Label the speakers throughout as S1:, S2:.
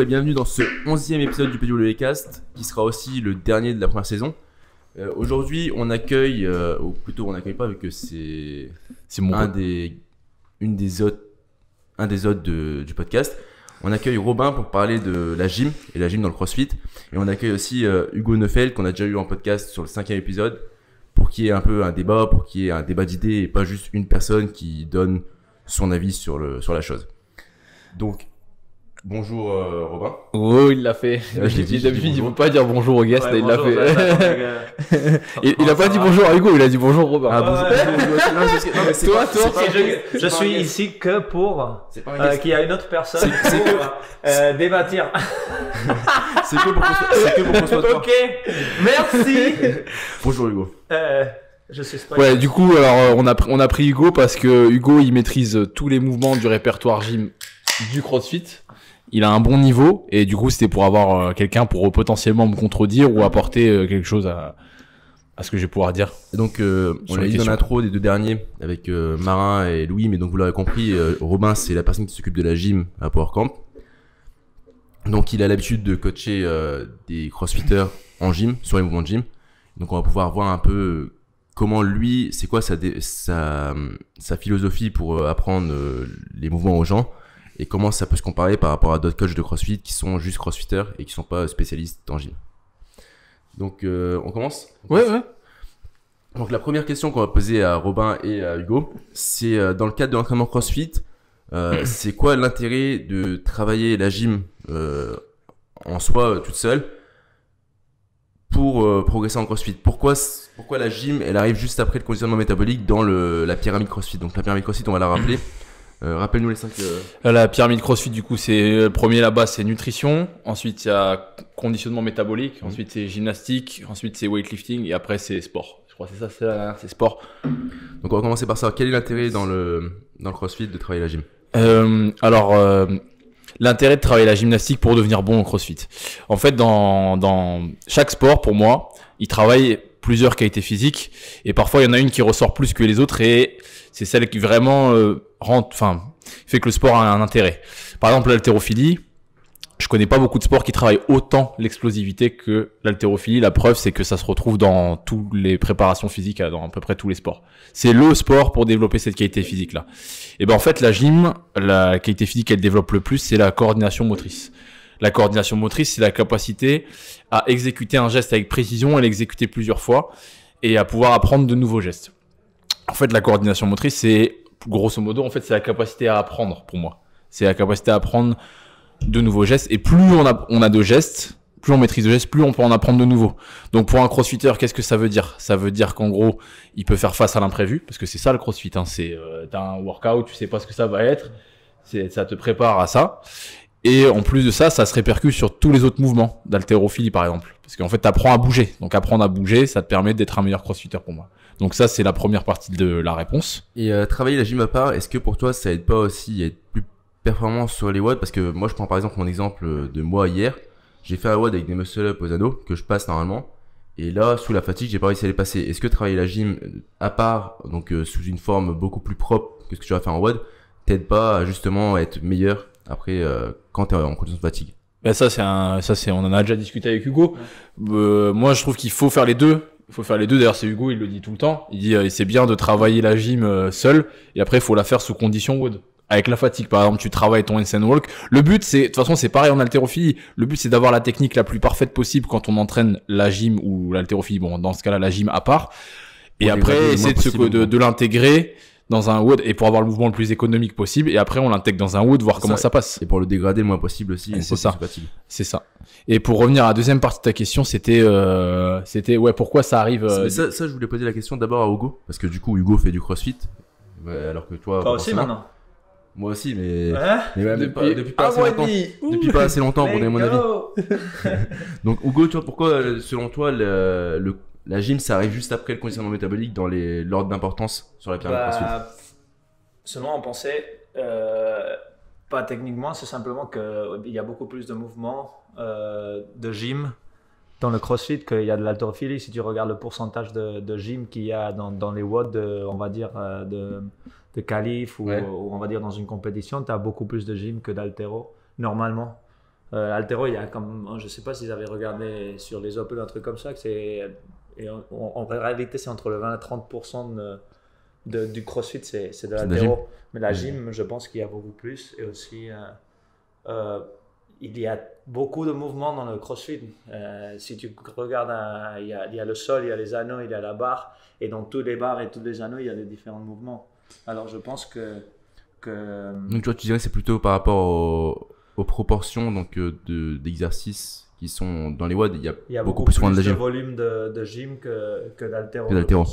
S1: et bienvenue dans ce 11e épisode du Cast, qui sera aussi le dernier de la première saison. Euh, aujourd'hui, on accueille, euh, ou plutôt on n'accueille pas, vu que c'est un des, une des autres, un des autres du podcast. On accueille Robin pour parler de la gym et la gym dans le CrossFit. Et on accueille aussi euh, Hugo Neufeld, qu'on a déjà eu en podcast sur le cinquième épisode, pour qu'il y ait un peu un débat, pour qu'il y ait un débat d'idées et pas juste une personne qui donne son avis sur, le, sur la chose. Donc, Bonjour euh, Robin. Oh, il l'a fait. J'ai dit, d'habitude, il ne faut pas dire bonjour au guest, il l'a fait. il, a pas dit bonjour à Hugo, il a dit bonjour
S2: Robin. toi, toi, je, suis ici que pour euh, qu'il y a une autre personne pour euh, débattir. C'est que pour qu'on soit, Ok, merci.
S1: bonjour Hugo. Euh, je suis ouais, du coup, alors on a on a pris Hugo parce que Hugo il maîtrise tous les mouvements du répertoire gym du CrossFit il a un bon niveau et du coup c'était pour avoir euh, quelqu'un pour euh, potentiellement me contredire ou apporter euh, quelque chose à, ce que je vais pouvoir dire. donc on a eu dans l'intro des deux derniers avec Marin et Louis, mais donc vous l'aurez compris, Robin c'est la personne qui s'occupe de la gym à PowerCamp. Donc il a l'habitude de coacher des crossfitters en gym, sur les mouvements de gym. Donc on va pouvoir voir un peu comment lui, c'est quoi sa, sa philosophie pour apprendre les mouvements aux gens et comment ça peut se comparer par rapport à d'autres coachs de CrossFit qui sont juste CrossFitters et qui sont pas spécialistes en gym. Donc euh, on commence Ouais, ouais. Donc la première question qu'on va poser à Robin et à Hugo, c'est euh, dans le cadre de l'entraînement CrossFit, euh, c'est quoi l'intérêt de travailler la gym en soi toute seule pour progresser en CrossFit Pourquoi pourquoi la gym elle arrive juste après le conditionnement métabolique dans la pyramide CrossFit Donc la pyramide CrossFit, on va la rappeler. Euh, rappelle-nous les cinq. Euh. Euh, la pyramide CrossFit, du coup, c'est le premier là-bas, c'est nutrition. Ensuite, il y a conditionnement métabolique. Mmh. Ensuite, c'est gymnastique. Ensuite, c'est weightlifting. Et après, c'est sport. Je crois que c'est ça, c'est sport. Donc, on va commencer par ça. Quel est l'intérêt dans le, dans le CrossFit de travailler la gym Alors, l'intérêt de travailler la gymnastique pour devenir bon en CrossFit. En fait, dans, dans chaque sport, pour moi, il travaille plusieurs qualités physiques et parfois il y en a une qui ressort plus que les autres et c'est celle qui vraiment euh, enfin, fait que le sport a un intérêt. Par exemple, l'haltérophilie, je connais pas beaucoup de sports qui travaillent autant l'explosivité que l'haltérophilie. La preuve, c'est que ça se retrouve dans toutes les préparations physiques, dans à peu près tous les sports. C'est le sport pour développer cette qualité physique là. Et ben en fait, la gym, la qualité physique qu'elle développe le plus, c'est la coordination motrice. La coordination motrice, c'est la capacité à exécuter un geste avec précision, à l'exécuter plusieurs fois et à pouvoir apprendre de nouveaux gestes. En fait, la coordination motrice, c'est grosso modo, en fait, c'est la capacité à apprendre pour moi. C'est la capacité à apprendre de nouveaux gestes. Et plus on a, on a de gestes, plus on maîtrise de gestes, plus on peut en apprendre de nouveaux. Donc pour un crossfitter, qu'est-ce que ça veut dire Ça veut dire qu'en gros, il peut faire face à l'imprévu, parce que c'est ça le crossfit. Hein. C'est euh, un workout, tu sais pas ce que ça va être, ça te prépare à ça. Et en plus de ça, ça se répercute sur tous les autres mouvements d'haltérophilie, par exemple. Parce qu'en fait, tu apprends à bouger. Donc, apprendre à bouger, ça te permet d'être un meilleur crossfitter pour moi. Donc, ça, c'est la première partie de la réponse. Et euh, travailler la gym à part, est-ce que pour toi, ça aide pas aussi à être plus performant sur les WOD Parce que moi, je prends par exemple mon exemple de moi hier. J'ai fait un WOD avec des muscle-up aux anneaux que je passe normalement. Et là, sous la fatigue, j'ai pas réussi à les passer. Est-ce que travailler la gym à part, donc euh, sous une forme beaucoup plus propre que ce que tu vas faire en WOD, t'aide pas à justement être meilleur après euh, quand tu es en condition de fatigue. Ben ça c'est un, ça c'est, on en a déjà discuté avec Hugo. Euh, moi je trouve qu'il faut faire les deux. Il faut faire les deux. D'ailleurs, c'est Hugo, il le dit tout le temps. Il dit, euh, c'est bien de travailler la gym seul, et après, il faut la faire sous condition wood avec la fatigue par exemple tu travailles ton insane walk le but c'est de toute façon c'est pareil en haltérophilie le but c'est d'avoir la technique la plus parfaite possible quand on entraîne la gym ou l'haltérophilie bon dans ce cas là la gym à part et après essayer de, de, de l'intégrer dans un wood et pour avoir le mouvement le plus économique possible. Et après, on l'intègre dans un wood, voir comment ça, passe. Et pour le dégrader le moins possible aussi. C'est ça. C'est ça. Et pour revenir à la deuxième partie de ta question, c'était, euh, c'était ouais, pourquoi ça arrive. Euh, ça, je voulais poser la question d'abord à Hugo parce que du coup, Hugo fait du CrossFit, alors que toi. aussi maintenant. Moi aussi, mais, hein depuis, pas, assez longtemps. Depuis mon avis. Donc, Hugo, tu vois, pourquoi, euh, selon toi, le, le, la gym, ça arrive juste après le conditionnement métabolique dans l'ordre d'importance sur la de crossfit
S2: bah, Selon on pensait, euh, pas techniquement, c'est simplement qu'il y a beaucoup plus de mouvements euh, de gym dans le crossfit qu'il y a de l'haltérophilie. Si tu regardes le pourcentage de, gym qu'il y a dans, les WOD, de, on va dire, euh, de, de calife ou, on va dire dans une compétition, tu as beaucoup plus de gym que d'haltéro, normalement. Euh, Altero, il y a comme, je sais pas s'ils avaient regardé sur les Opel un truc comme ça, que c'est et en réalité, c'est entre le 20 et 30 de, du crossfit, c'est de la terreau Mais la gym, je pense qu'il y a beaucoup plus. Et aussi, euh, euh, il y a beaucoup de mouvements dans le crossfit. Euh, si tu regardes, il, y a, le sol, il y a les anneaux, il y a la barre. Et dans tous les barres et tous les anneaux, il y a des différents mouvements. Alors je pense que. que... Donc
S1: toi, tu dirais que c'est plutôt par rapport aux proportions d'exercices qui sont dans les WOD, il y a, beaucoup, plus, de,
S2: volume de, gym que, que d'altéro.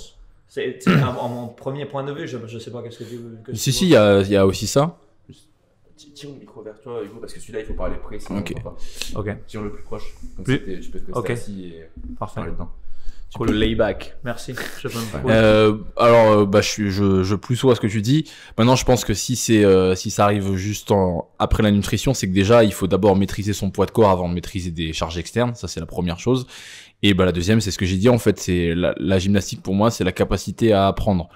S2: C'est mon premier point de vue, je ne sais pas qu'est-ce que tu veux.
S1: Si, si, il y, a, y a aussi ça.
S2: Tire le micro vers toi, Hugo, parce que celui-là, il faut parler précis. Ok.
S1: Ok. Tire le plus proche. Comme je peux te okay. et
S2: Parfait. Le layback. Merci. Euh,
S1: alors, euh, bah, je, je, je plus à ce que tu dis. Maintenant, je pense que si c'est euh, si ça arrive juste en, après la nutrition, c'est que déjà il faut d'abord maîtriser son poids de corps avant de maîtriser des charges externes. Ça, c'est la première chose. Et bah, la deuxième, c'est ce que j'ai dit en fait. C'est la, la, gymnastique pour moi, c'est la capacité à apprendre.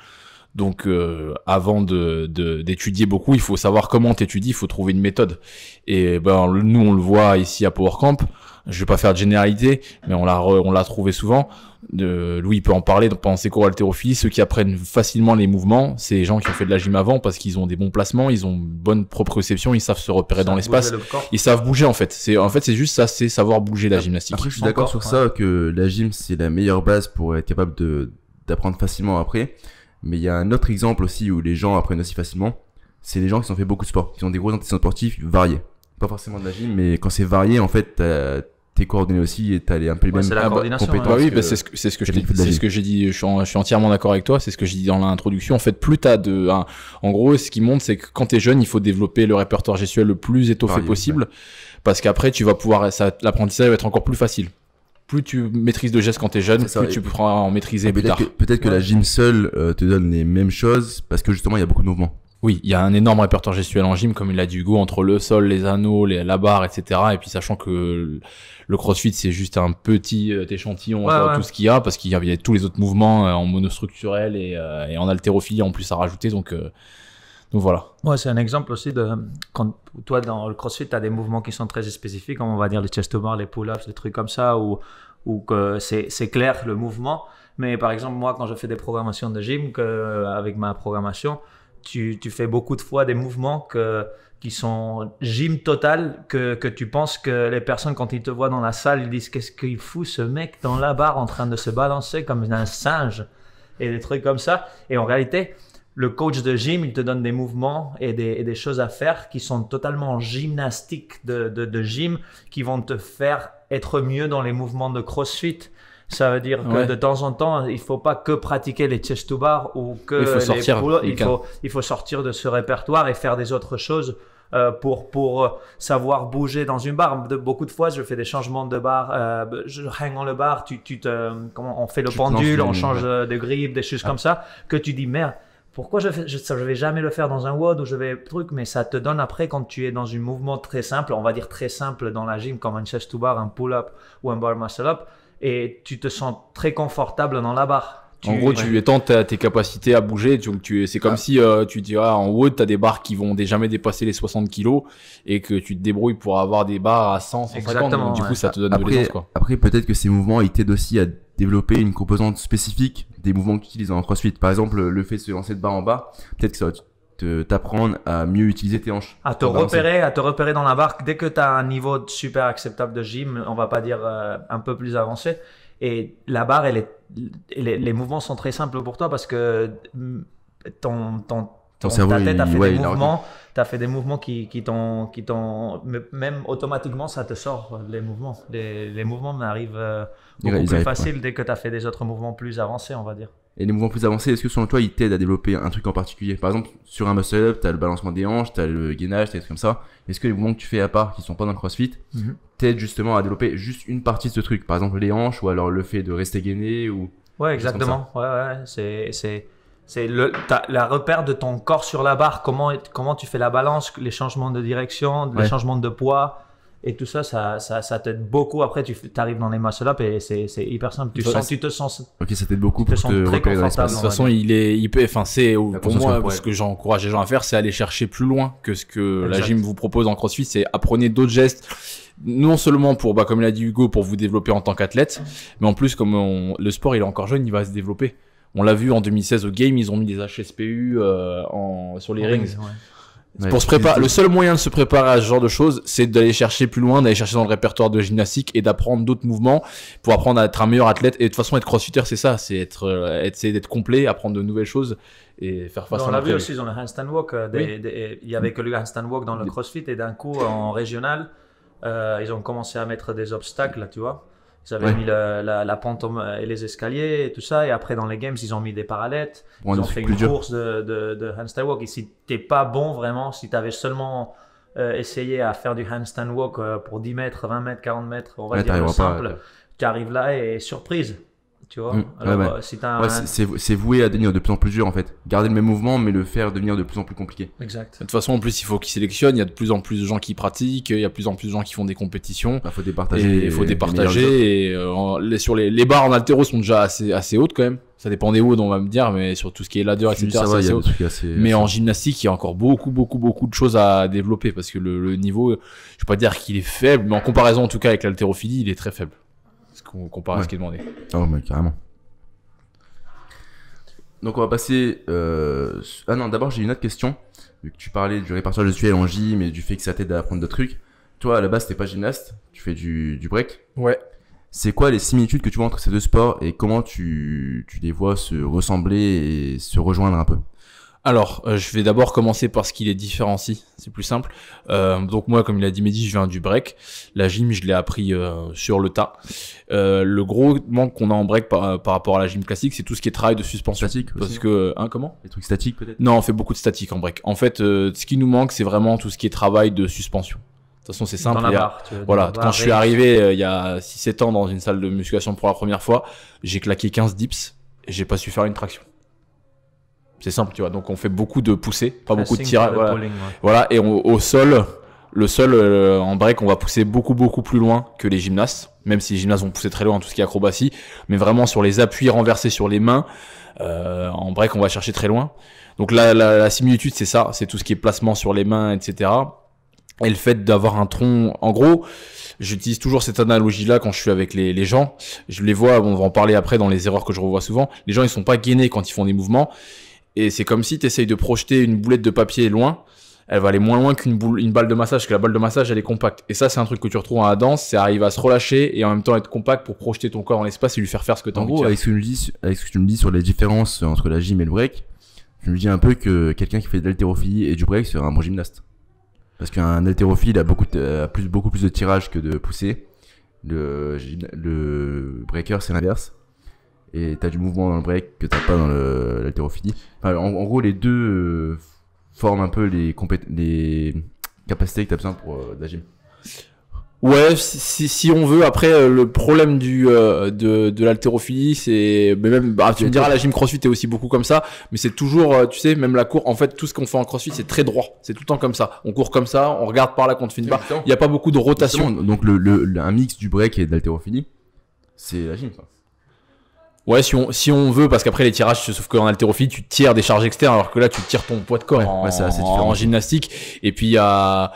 S1: Donc, euh, avant d'étudier de, beaucoup, il faut savoir comment t'étudies, il faut trouver une méthode. Et ben, nous, on le voit ici à Power Camp. Je vais pas faire de généralité, mais on l'a on l'a trouvé souvent. De, Louis peut en parler pendant ses cours d'haltérophilie. Ceux qui apprennent facilement les mouvements, c'est les gens qui ont fait de la gym avant parce qu'ils ont des bons placements, ils ont une bonne proprioception, ils savent se repérer dans l'espace, ils savent bouger en fait. C'est en fait c'est juste ça, c'est savoir bouger la gymnastique. je suis d'accord sur ça que la gym c'est la meilleure base pour être capable de d'apprendre facilement après. Mais il y a un autre exemple aussi où les gens apprennent aussi facilement, c'est les gens qui ont fait beaucoup de sport, qui ont des gros antécédents sportifs variés. Pas forcément de la gym, mais quand c'est varié, en fait, t'es coordonné aussi et t'as les un peu les mêmes ah bah, compétences. Hein. Ah oui, bah, c'est ce que, ce que, j'ai dit. Je suis, entièrement d'accord avec toi. C'est ce que j'ai dit dans l'introduction. En fait, plus t'as de, en gros, ce qui montre, c'est que quand t'es jeune, il faut développer le répertoire gestuel le plus étoffé possible. Parce qu'après, tu vas pouvoir, l'apprentissage va être encore plus facile plus tu maîtrises de gestes quand t'es jeune, plus tu pourras en maîtriser plus tard. Peut-être que la gym seule euh, te donne les mêmes choses parce que justement il y a beaucoup de mouvements. Oui, il y a un énorme répertoire gestuel en gym, comme il l'a dit Hugo, entre le sol, les anneaux, les, la barre, etc. Et puis sachant que le crossfit, c'est juste un petit euh, échantillon de tout ce qu'il y a, parce qu'il y avait tous les autres mouvements euh, en monostructurel et, et en haltérophilie en plus à rajouter. Donc, donc voilà.
S2: c'est un exemple aussi de quand toi dans le CrossFit, tu as des mouvements qui sont très spécifiques, comme on va dire les chest bar, les pull-ups, des trucs comme ça, ou que c'est clair le mouvement. Mais par exemple, moi, quand je fais des programmations de gym, avec ma programmation, tu, fais beaucoup de fois des mouvements qui sont gym total, que, que, tu penses que les personnes, quand ils te voient dans la salle, ils disent Qu'est-ce qu'il fout ce mec dans la barre en train de se balancer comme un singe Et des trucs comme ça. Et en réalité, le coach de gym, il te donne des mouvements et des, choses à faire qui sont totalement gymnastiques de, gym, qui vont te faire être mieux dans les mouvements de CrossFit. Ça veut dire que de temps en temps, il faut pas que pratiquer les chest to bar ou que les sortir, il, faut, il faut sortir de ce répertoire et faire des autres choses. Euh, pour euh, savoir bouger dans une barre. De, beaucoup de fois, je fais des changements de barre. Euh, je hang dans le bar, tu, te, comment on fait le pendule, on change de grip, des choses ah. comme ça. Que tu dis merde, pourquoi je ne vais jamais le faire dans un WOD ou je vais truc, mais ça te donne après quand tu es dans un mouvement très simple, on va dire très simple dans la gym, comme un chest to bar, un pull-up ou un bar muscle-up, et tu te sens très confortable dans la barre. En gros, tu
S1: étends tes capacités à bouger. c'est comme ah. si euh, tu diras en haut tu as des barres qui vont jamais dépasser les 60 kg et que tu te débrouilles pour avoir des barres à 100, 150. du coup, ça te donne après, de quoi. Après, peut-être que ces mouvements, ils t'aident aussi à développer une composante spécifique des mouvements qu'ils utilisent utilises en crossfit. Par exemple, le fait de se lancer de bas en bas, peut-être que ça va t'apprendre à mieux utiliser tes hanches. À te repérer,
S2: à te repérer dans la barque Dès que tu as un niveau super acceptable de gym, on va pas dire euh, un peu plus avancé, et la barre, elle est, les, mouvements sont très simples pour toi parce que mm, ton, ta tête a fait, des mouvements, as fait des mouvements qui, qui t'ont, qui même automatiquement, ça te sort les mouvements. Les, mouvements m'arrivent euh, beaucoup plus facile dès que tu as fait des autres mouvements plus avancés, on va dire.
S1: Et les mouvements plus avancés, est-ce que selon toi, ils t'aident à développer un truc en particulier Par exemple, sur un muscle-up, as le balancement des hanches, tu as le gainage, as des trucs comme ça. Est-ce que les mouvements que tu fais à part, qui ne sont pas dans le crossfit, mhm. t'aident justement à développer juste une partie de ce truc Par exemple, les hanches, ou alors le fait de rester gainé, ou... Ouais, exactement.
S2: Ouais, C'est, c'est, c'est le, la repère de ton corps sur la barre. Comment, comment tu fais la balance, les changements de direction, les changements de poids, et tout ça, ça, ça, t'aide beaucoup. Après, tu arrives dans les muscle-up et c'est hyper simple. Tu, te sens. Ok, ça t'aide
S1: beaucoup. parce te très confortable. De toute façon, il est, il peut, enfin, c'est pour moi, ce que j'encourage les gens à faire, c'est aller chercher plus loin que ce que la gym vous propose en CrossFit. C'est apprenez d'autres gestes non seulement pour, bah, comme l'a dit Hugo, pour vous développer en tant qu'athlète, mais en plus, comme le sport il est encore jeune, il va se développer. On l'a vu en 2016 au Game, ils ont mis des HSPU euh, en, sur les rings pour se préparer, le seul moyen de se préparer à ce genre de choses, c'est d'aller chercher plus loin, d'aller chercher dans le répertoire de gymnastique et d'apprendre d'autres mouvements pour apprendre à être un meilleur athlète. Et de toute façon, être crossfitter, c'est ça, c'est être, être, euh, d'être complet, apprendre de nouvelles choses et faire face à. On l'a vu aussi
S2: dans le handstand walk. Euh, il y avait que le handstand walk dans le crossfit et d'un coup en régional, euh, ils ont commencé à mettre des obstacles, tu vois. Ils avaient mis la, la, pente euh, et les escaliers et tout ça. Et après, dans les games, ils ont mis des parallettes. ils ont fait une course de, de, handstand walk. Et si t'es pas bon vraiment, si tu avais seulement euh, essayé à faire du handstand walk euh, pour 10 mètres, 20 mètres, 40 mètres, on va dire dire simple, tu arrives là et surprise. Tu vois c'est
S1: voué à devenir de plus en plus dur en fait. Garder le même mouvement, mais le faire devenir de plus en plus compliqué. Exact. De toute façon, en plus, il faut qu'ils sélectionnent. Il y a de plus en plus de gens qui pratiquent. Il y a de plus en plus de gens qui font des compétitions. Il faut départager. Il faut départager. Et, euh, les, sur les, les barres en altéro sont déjà assez, assez hautes quand même. Ça dépend des hauts, on va me dire, mais sur tout ce qui est ladder, etc. Ça assez haut. Mais en gymnastique, il y a encore beaucoup, beaucoup, beaucoup de choses à développer parce que le, niveau, je peux pas dire qu'il est faible, mais en comparaison en tout cas avec l'haltérophilie, il est très faible comparé à ce qui est demandé. Oh, mais carrément. Donc on va passer. Euh, ah non, d'abord j'ai une autre question. Vu que tu parlais du répartage de tuiles en gym Mais du fait que ça t'aide à apprendre d'autres trucs. Toi à la base t'es pas gymnaste, tu fais du, du break. Ouais. C'est quoi les similitudes que tu vois entre ces deux sports et comment tu, tu les vois se ressembler et se rejoindre un peu alors, euh, je vais d'abord commencer par ce qui les différencie, c'est plus simple. Euh, donc moi, comme il a dit Mehdi, je viens du break. La gym, je l'ai appris euh, sur le tas. le gros manque qu'on a en break par, rapport à la gym classique, c'est tout ce qui est travail de suspension. Statique parce que, hein, comment Les trucs statiques peut-être Non, on fait beaucoup de statique en break. En fait, ce qui nous manque, c'est vraiment tout ce qui est travail de suspension. De toute façon, c'est simple. voilà, quand je suis arrivé il y a 6-7 ans dans une salle de musculation pour la première fois, j'ai claqué 15 dips et j'ai pas su faire une traction. C'est simple, tu vois. Donc on fait beaucoup de poussées, pas beaucoup de tirages. Voilà. et au sol, le sol euh, en break, on va pousser beaucoup beaucoup plus loin que les gymnastes, même si les gymnastes vont pousser très loin tout ce qui est acrobatie, mais vraiment sur les appuis renversés sur les mains, euh, en break, on va chercher très loin. Donc la, la, la similitude, c'est ça, c'est tout ce qui est placement sur les mains, etc. Et le fait d'avoir un tronc, en gros, j'utilise toujours cette analogie-là quand je suis avec les, les, gens. Je les vois, on va en parler après dans les erreurs que je revois souvent. Les gens, ils sont pas gainés quand ils font des mouvements. Et c'est comme si tu essayes de projeter une boulette de papier loin. Elle va aller moins loin qu'une boule, une balle de massage, que la balle de massage, elle est compacte. Et ça, c'est un truc que tu retrouves à la danse, c'est arriver à se relâcher et en même temps être compact pour projeter ton corps dans l'espace et lui faire faire ce que tu veux. gros, avec ce, que tu me dis sur les différences entre la gym et le break, tu me dis un peu que quelqu'un qui fait de l'haltérophilie et du break serait un bon gymnaste. Parce qu'un haltérophile a beaucoup, a plus, beaucoup plus de tirage que de poussée. Le, le breaker, c'est l'inverse et t'as du mouvement dans le break que t'as pas dans l'haltérophilie. en, gros, les deux euh, forment un peu les, capacités que t'as besoin pour la euh, gym. Ouais, si, on veut. Après, euh, le problème du de, de l'haltérophilie, c'est même bah, tu me diras la gym CrossFit est aussi beaucoup comme ça, mais c'est toujours, tu sais, même la cour. En fait, tout ce qu'on fait en CrossFit, c'est très droit. C'est tout le temps comme ça. On court comme ça, on regarde par là qu'on ne finit pas. Il n'y a pas beaucoup de rotation. donc le, un mix du break et de l'haltérophilie, c'est la gym. Ouais, si on, si on veut, parce qu'après les tirages, sauf qu'en haltérophilie, tu tires des charges externes, alors que là, tu tires ton poids de corps ouais, en, en, gymnastique. Et puis, il y a...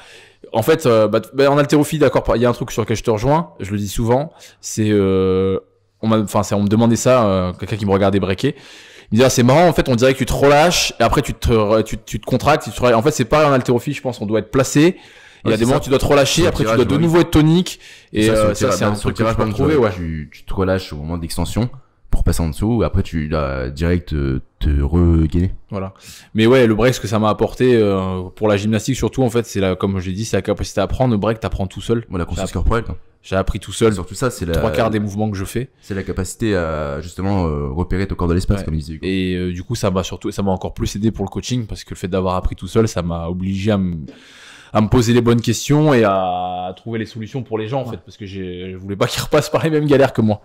S1: En fait, euh, bah, bah, en haltérophilie, d'accord, il y a un truc sur lequel je te rejoins, je le dis souvent, c'est... Euh, on, enfin, on me demandait ça, euh, quelqu'un qui me regardait breaker. Il me disait, ah, c'est marrant, en fait, on dirait que tu te relâches, et après, tu te, tu, te contractes. Tu En fait, c'est pas en haltérophilie, je pense, on doit être placé. Il y a des moments où tu dois te relâcher, après tu dois de nouveau être tonique. Et ça, euh, c'est un, truc que je peux trouver, ouais. Tu, te relâches au moment d'extension pour passer en dessous. et Après, tu la direct euh, te, te Voilà. Mais ouais, le break, ce que ça m'a apporté euh, pour la gymnastique, surtout, en fait, c'est la, comme j'ai dit, c'est la capacité à apprendre. Le break, t'apprends tout seul. Moi, la conscience corporelle. Hein. J'ai appris tout seul. Surtout ça, c'est la. Trois quarts des mouvements que je fais. C'est la capacité à justement euh, repérer ton corps de l'espace, comme disait. Et du coup, ça m'a surtout, ça m'a encore plus aidé pour le coaching parce que le fait d'avoir appris tout seul, ça m'a obligé à me poser les bonnes questions et à trouver les solutions pour les gens en fait parce que je voulais pas qu'ils repassent par les mêmes galères que moi.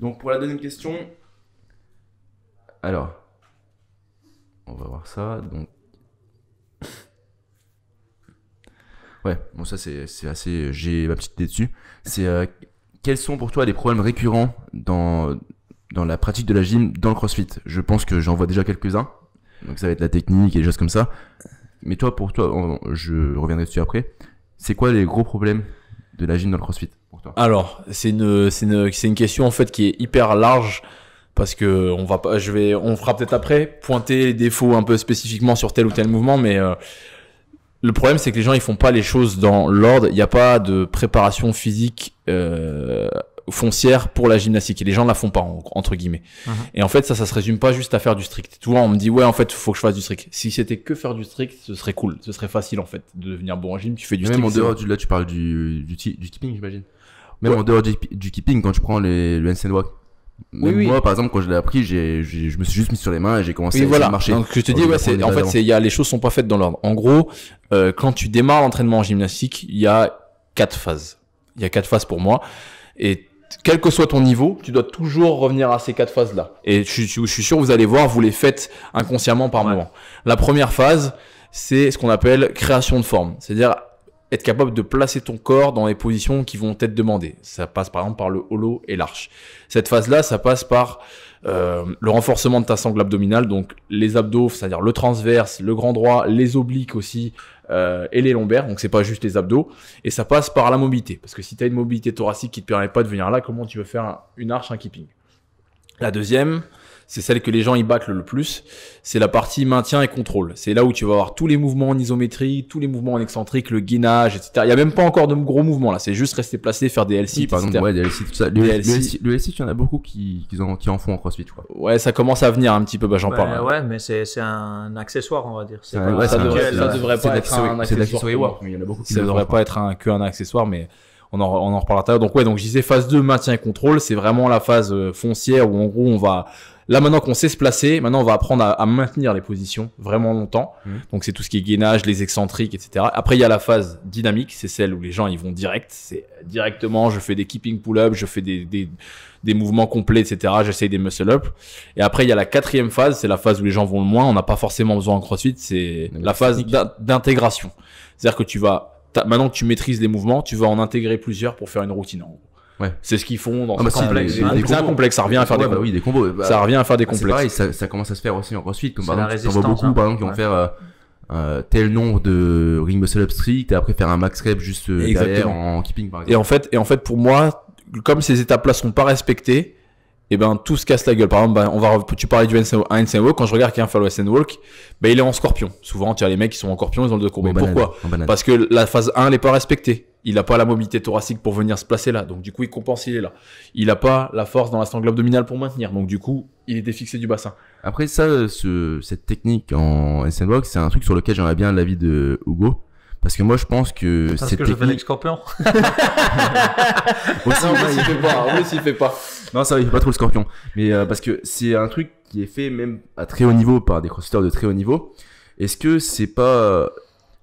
S1: Donc pour la deuxième question, alors, on va voir ça. Donc, ouais, bon ça c'est assez, j'ai ma petite idée dessus. C'est euh, quels sont pour toi les problèmes récurrents dans dans la pratique de la gym dans le CrossFit Je pense que j'en vois déjà quelques-uns. Donc ça va être la technique et des choses comme ça. Mais toi, pour toi, je reviendrai dessus après. C'est quoi les gros problèmes de la gym dans le CrossFit Alors, c'est une, c'est une, question en fait qui est hyper large parce que on va pas, je vais, on fera peut-être après pointer les défauts un peu spécifiquement sur tel ou tel mouvement, mais euh, le problème c'est que les gens ils font pas les choses dans l'ordre. Il n'y a pas de préparation physique euh, foncière pour la gymnastique et les gens la font pas entre guillemets. Uh-huh. Et en fait ça ça se résume pas juste à faire du strict. Tu vois on me dit ouais en fait il faut que je fasse du strict. Si c'était que faire du strict, ce serait cool, ce serait facile en fait de devenir bon en gym, tu fais du strict. Même en dehors du là tu parles du du, du keeping j'imagine. Même en dehors du, du, keeping quand tu prends les, le handstand walk. oui, moi, par exemple, quand je l'ai appris, j'ai, je me suis juste mis sur les mains et j'ai commencé à voilà. marcher. Donc, je te dis, ouais, en fait, il y a, les choses sont pas faites dans l'ordre. En gros, euh, quand tu démarres l'entraînement en gymnastique, il y a quatre phases. Il y a quatre phases pour moi. Et quel que soit ton niveau, tu dois toujours revenir à ces quatre phases-là. Et je, suis sûr, vous allez voir, vous les faites inconsciemment par moment. La première phase, c'est ce qu'on appelle création de forme. C'est-à-dire être capable de placer ton corps dans les positions qui vont être demandées. Ça passe par exemple par le holo et l'arche. Cette phase-là, ça passe par euh, le renforcement de ta sangle abdominale, donc les abdos, c'est-à-dire le transverse, le grand droit, les obliques aussi euh, et les lombaires. Donc c'est pas juste les abdos. Et ça passe par la mobilité, parce que si tu as une mobilité thoracique qui te permet pas de venir là, comment tu veux faire une arche, un keeping La deuxième, c'est celle que les gens y bâclent le plus, c'est la partie maintien et contrôle. C'est là où tu vas avoir tous les mouvements en isométrie, tous les mouvements en excentrique, le guinage, etc. Il y a même pas encore de gros mouvements là, c'est juste rester placé, faire des LC, ouais, des LC, tout ça. Le, des LC, y en a beaucoup qui, qui, en, en font en crossfit, quoi. Ouais, ça commence à venir un petit peu, bah, j'en parle.
S2: Ouais, mais c'est un accessoire, on va dire. ça, devrait, devrait pas être un accessoire. il y en a beaucoup Ça devrait
S1: pas hein. être un, accessoire, mais on en, on en reparlera tout Donc ouais, donc je disais phase 2 maintien et contrôle, c'est vraiment la phase euh, foncière où en gros on va Là, maintenant qu'on sait se placer, maintenant on va apprendre à, maintenir les positions vraiment longtemps. Mmh. Donc, c'est tout ce qui est gainage, les excentriques, etc. Après, il y a la phase dynamique, c'est celle où les gens ils vont direct. C'est directement, je fais des keeping pull-up, je fais des, des, mouvements complets, etc. J'essaye des muscle-up. Et après, il y a la quatrième phase, c'est la phase où les gens vont le moins. On n'a pas forcément besoin en crossfit, c'est la phase d'intégration. C'est-à-dire que tu vas, maintenant que tu maîtrises les mouvements, tu vas en intégrer plusieurs pour faire une routine en Ouais. C'est ce qu'ils font dans ah, ce complexe. C'est un, complexe, bah bah, ça revient à faire des, bah oui, des combos. ça revient à faire des complexes. Pareil, ça, ça, commence à se faire aussi en crossfit. Comme par exemple, on voit beaucoup, hein. qui vont faire euh, euh, tel nombre de ring muscle up strict et après faire un max rep juste euh, derrière en keeping, par exemple. Et en fait, et en fait, pour moi, comme ces étapes-là sont pas respectées, et eh ben tout se casse la gueule. Par exemple, ben, on va, tu parlais du Einstein Walk. Quand je regarde quelqu'un faire le Walk, ben, il est en scorpion. Souvent, tu as les mecs qui sont en scorpion, ils ont le dos courbé. Pourquoi Parce que la phase 1 n'est pas respectée. Il n'a pas la mobilité thoracique pour venir se placer là. Donc, du coup, il compense, il est là. Il n'a pas la force dans la sangle abdominale pour maintenir. Donc, du coup, il est défixé du bassin. Après, ça, ce, cette technique en Einstein Walk, c'est un truc sur lequel j'aimerais bien l'avis de Hugo. Parce que moi, je pense que Parce que je fais
S2: scorpion. aussi, moi, il... fait pas.
S1: il fait pas non, ça, fait pas trop le scorpion. Mais euh, parce que c'est un truc qui est fait même à très haut niveau par des crossfitters de très haut niveau. Est-ce que c'est pas. Euh,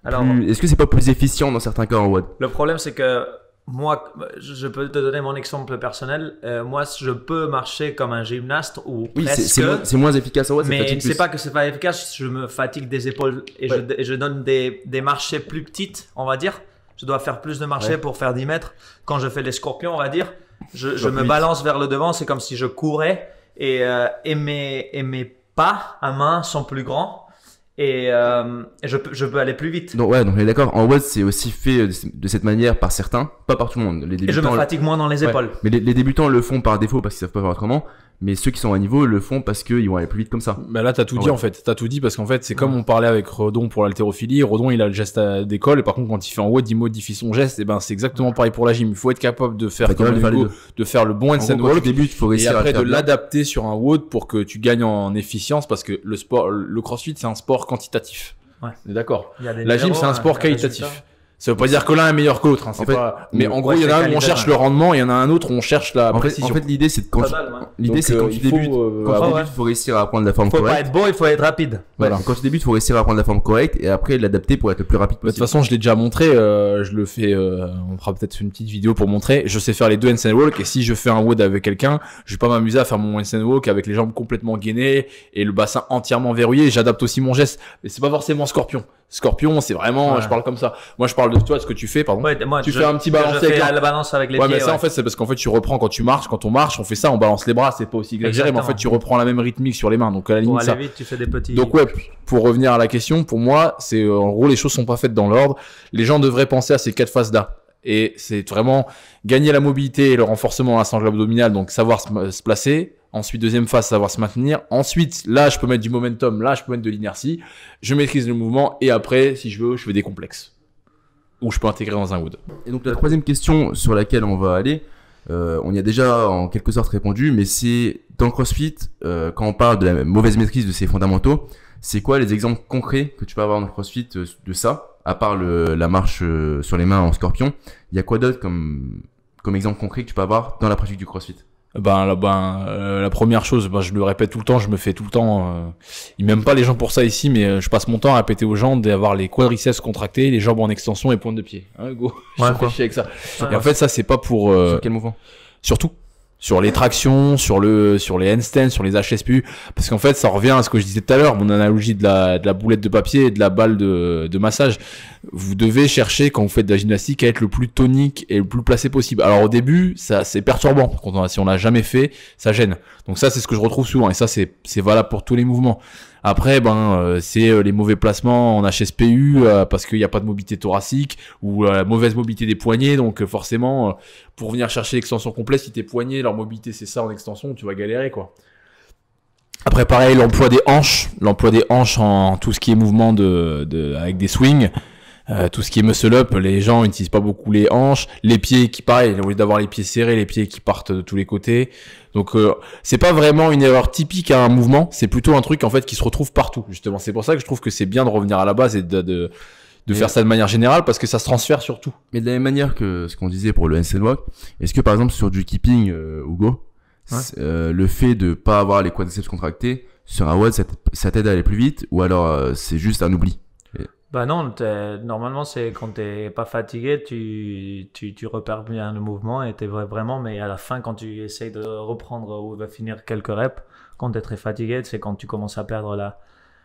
S1: Alors. Est-ce que c'est pas plus efficient dans certains cas en WOD
S2: Le problème, c'est que moi, je peux te donner mon exemple personnel. Euh, moi, je peux marcher comme un gymnaste ou oui, c'est moins, efficace efficace. WOD. mais c'est pas que c'est pas efficace. Je me fatigue des épaules et, je, donne des, des, marchés plus petites, on va dire. Je dois faire plus de marchés pour faire 10 mètres. Quand je fais les scorpions, on va dire, je, me balance vers le devant, c'est comme si je courais et, euh, et, mes, pas à main sont plus grands et euh, je, peux aller plus vite.
S1: Donc ouais, donc on d'accord. En WOD, c'est aussi fait euh, de cette manière par certains, pas par tout le monde. Les débutants, et je me fatigue moins dans les épaules. mais les, débutants le font par défaut parce qu'ils savent pas faire autrement. Mais ceux qui sont à niveau le font parce qu'ils vont aller plus vite comme ça. Mais bah là, t'as tout ah dit en fait. T'as tout dit parce qu'en fait, c'est comme on parlait avec Redon pour l'altérophilie. Redon, il a le geste d'école. Et par contre, quand il fait en WOD, il modifie son geste. Et ben, c'est exactement pareil pour la gym. Il faut être capable de faire, bah, comme de, le bon handstand walk. faut et après, de l'adapter sur un WOD pour que tu gagnes en efficience parce que le sport, le crossfit, c'est un sport quantitatif. Ouais. D'accord. La gym, c'est un hein. sport qualitatif. Ça veut pas dire que l'un est meilleur que l'autre, hein, Mais en gros, il y en a un où on cherche le rendement, et il y en a un autre où on cherche la précision. en fait, l'idée c'est quand, tu... l'idée c'est quand tu débutes, il faut réussir à prendre la forme correcte. Faut pas être
S2: bon, il faut être rapide. Voilà.
S1: Quand tu débutes, faut réussir à prendre la forme correcte et après l'adapter pour être le plus rapide possible. De toute façon, je l'ai déjà montré, euh, je le fais. Euh, on fera peut-être une petite vidéo pour montrer. Je sais faire les deux handstand walk et si je fais un wood avec quelqu'un, je vais pas m'amuser à faire mon handstand walk avec les jambes complètement gainées et le bassin entièrement verrouillé. J'adapte aussi mon geste, mais c'est pas forcément scorpion. Scorpion, c'est vraiment, je parle comme ça. Moi, je parle de toi, ce que tu fais, pardon. tu fais un petit balancement. avec la,
S2: avec les ouais, Mais ça, en
S1: fait, c'est parce qu'en fait, tu reprends quand tu marches, quand on marche, on fait ça, on balance les bras, c'est pas aussi exagéré, mais en fait, tu reprends la même rythmique sur les mains. Donc à la limite, ça. Vite,
S2: tu des petits. Donc
S1: ouais, pour revenir à la question, pour moi, c'est euh, en gros, les choses sont pas faites dans l'ordre. Les gens devraient penser à ces quatre phases là. Et c'est vraiment gagner la mobilité et le renforcement à sangle abdominal, donc savoir se euh, placer, Ensuite, deuxième phase, savoir se maintenir. Ensuite, là, je peux mettre du momentum, là, je peux mettre de l'inertie. Je maîtrise le mouvement et après, si je veux, je fais des complexes. Ou je peux intégrer dans un wood. Et donc, la troisième question sur laquelle on va aller, euh, on y a déjà en quelque sorte répondu, mais c'est dans le CrossFit, euh, quand on parle de la mauvaise maîtrise de ses fondamentaux, c'est quoi les exemples concrets que tu peux avoir dans le CrossFit euh, de ça À part la marche sur les mains en scorpion, il y a quoi d'autre comme, comme exemple concret que tu peux avoir dans la pratique du CrossFit ben, là, ben euh, la première chose, ben, je le répète tout le temps, je me fais tout le temps. Il euh, ils m'aiment pas les gens pour ça ici, mais euh, je passe mon temps à répéter aux gens d'avoir les quadriceps contractés, les jambes en extension et pointe de pied. Hein, go. je suis avec ça. et en fait, ça c'est pas pour. Euh, quel mouvement Surtout sur les tractions, sur le sur les handstands, sur les HSPU, parce qu'en fait ça revient à ce que je disais tout à l'heure, mon analogie de la, de la boulette de papier et de la balle de, de massage. Vous devez chercher quand vous faites de la gymnastique à être le plus tonique et le plus placé possible. Alors au début ça c'est perturbant quand on, si on l'a jamais fait, ça gêne. Donc ça c'est ce que je retrouve souvent et ça c'est c'est valable pour tous les mouvements. Après, ben, euh, c'est euh, les mauvais placements en HSPU euh, parce qu'il n'y a pas de mobilité thoracique ou la mauvaise mobilité des poignets. Donc, forcément, pour venir chercher l'extension complète, si tes poignets, leur mobilité, c'est ça en extension, tu vas galérer, quoi. Après, pareil, l'emploi des hanches, l'emploi des hanches en tout ce qui est mouvement de avec des swings. Euh, tout ce qui est muscle up, les gens n'utilisent pas beaucoup les hanches, les pieds qui pareil, au lieu d'avoir les pieds serrés, les pieds qui partent de tous les côtés. Donc euh, c'est pas vraiment une erreur typique à hein, un mouvement, c'est plutôt un truc en fait qui se retrouve partout. Justement, c'est pour ça que je trouve que c'est bien de revenir à la base et de, de, de faire ça de manière générale parce que ça se transfère sur tout. Mais de la même manière que ce qu'on disait pour le handstand walk, est-ce que par exemple sur du keeping euh, Hugo, euh, le fait de pas avoir les quadriceps contractés sur un WOD ça t'aide à aller plus vite ou alors c'est juste un oubli
S2: bah non, normalement, c'est quand tu n'es pas fatigué, tu, tu, tu, repères bien le mouvement et tu es vraiment, mais à la fin, quand tu essayes de reprendre ou de finir quelques reps, quand tu es très fatigué, c'est quand tu commences à perdre la,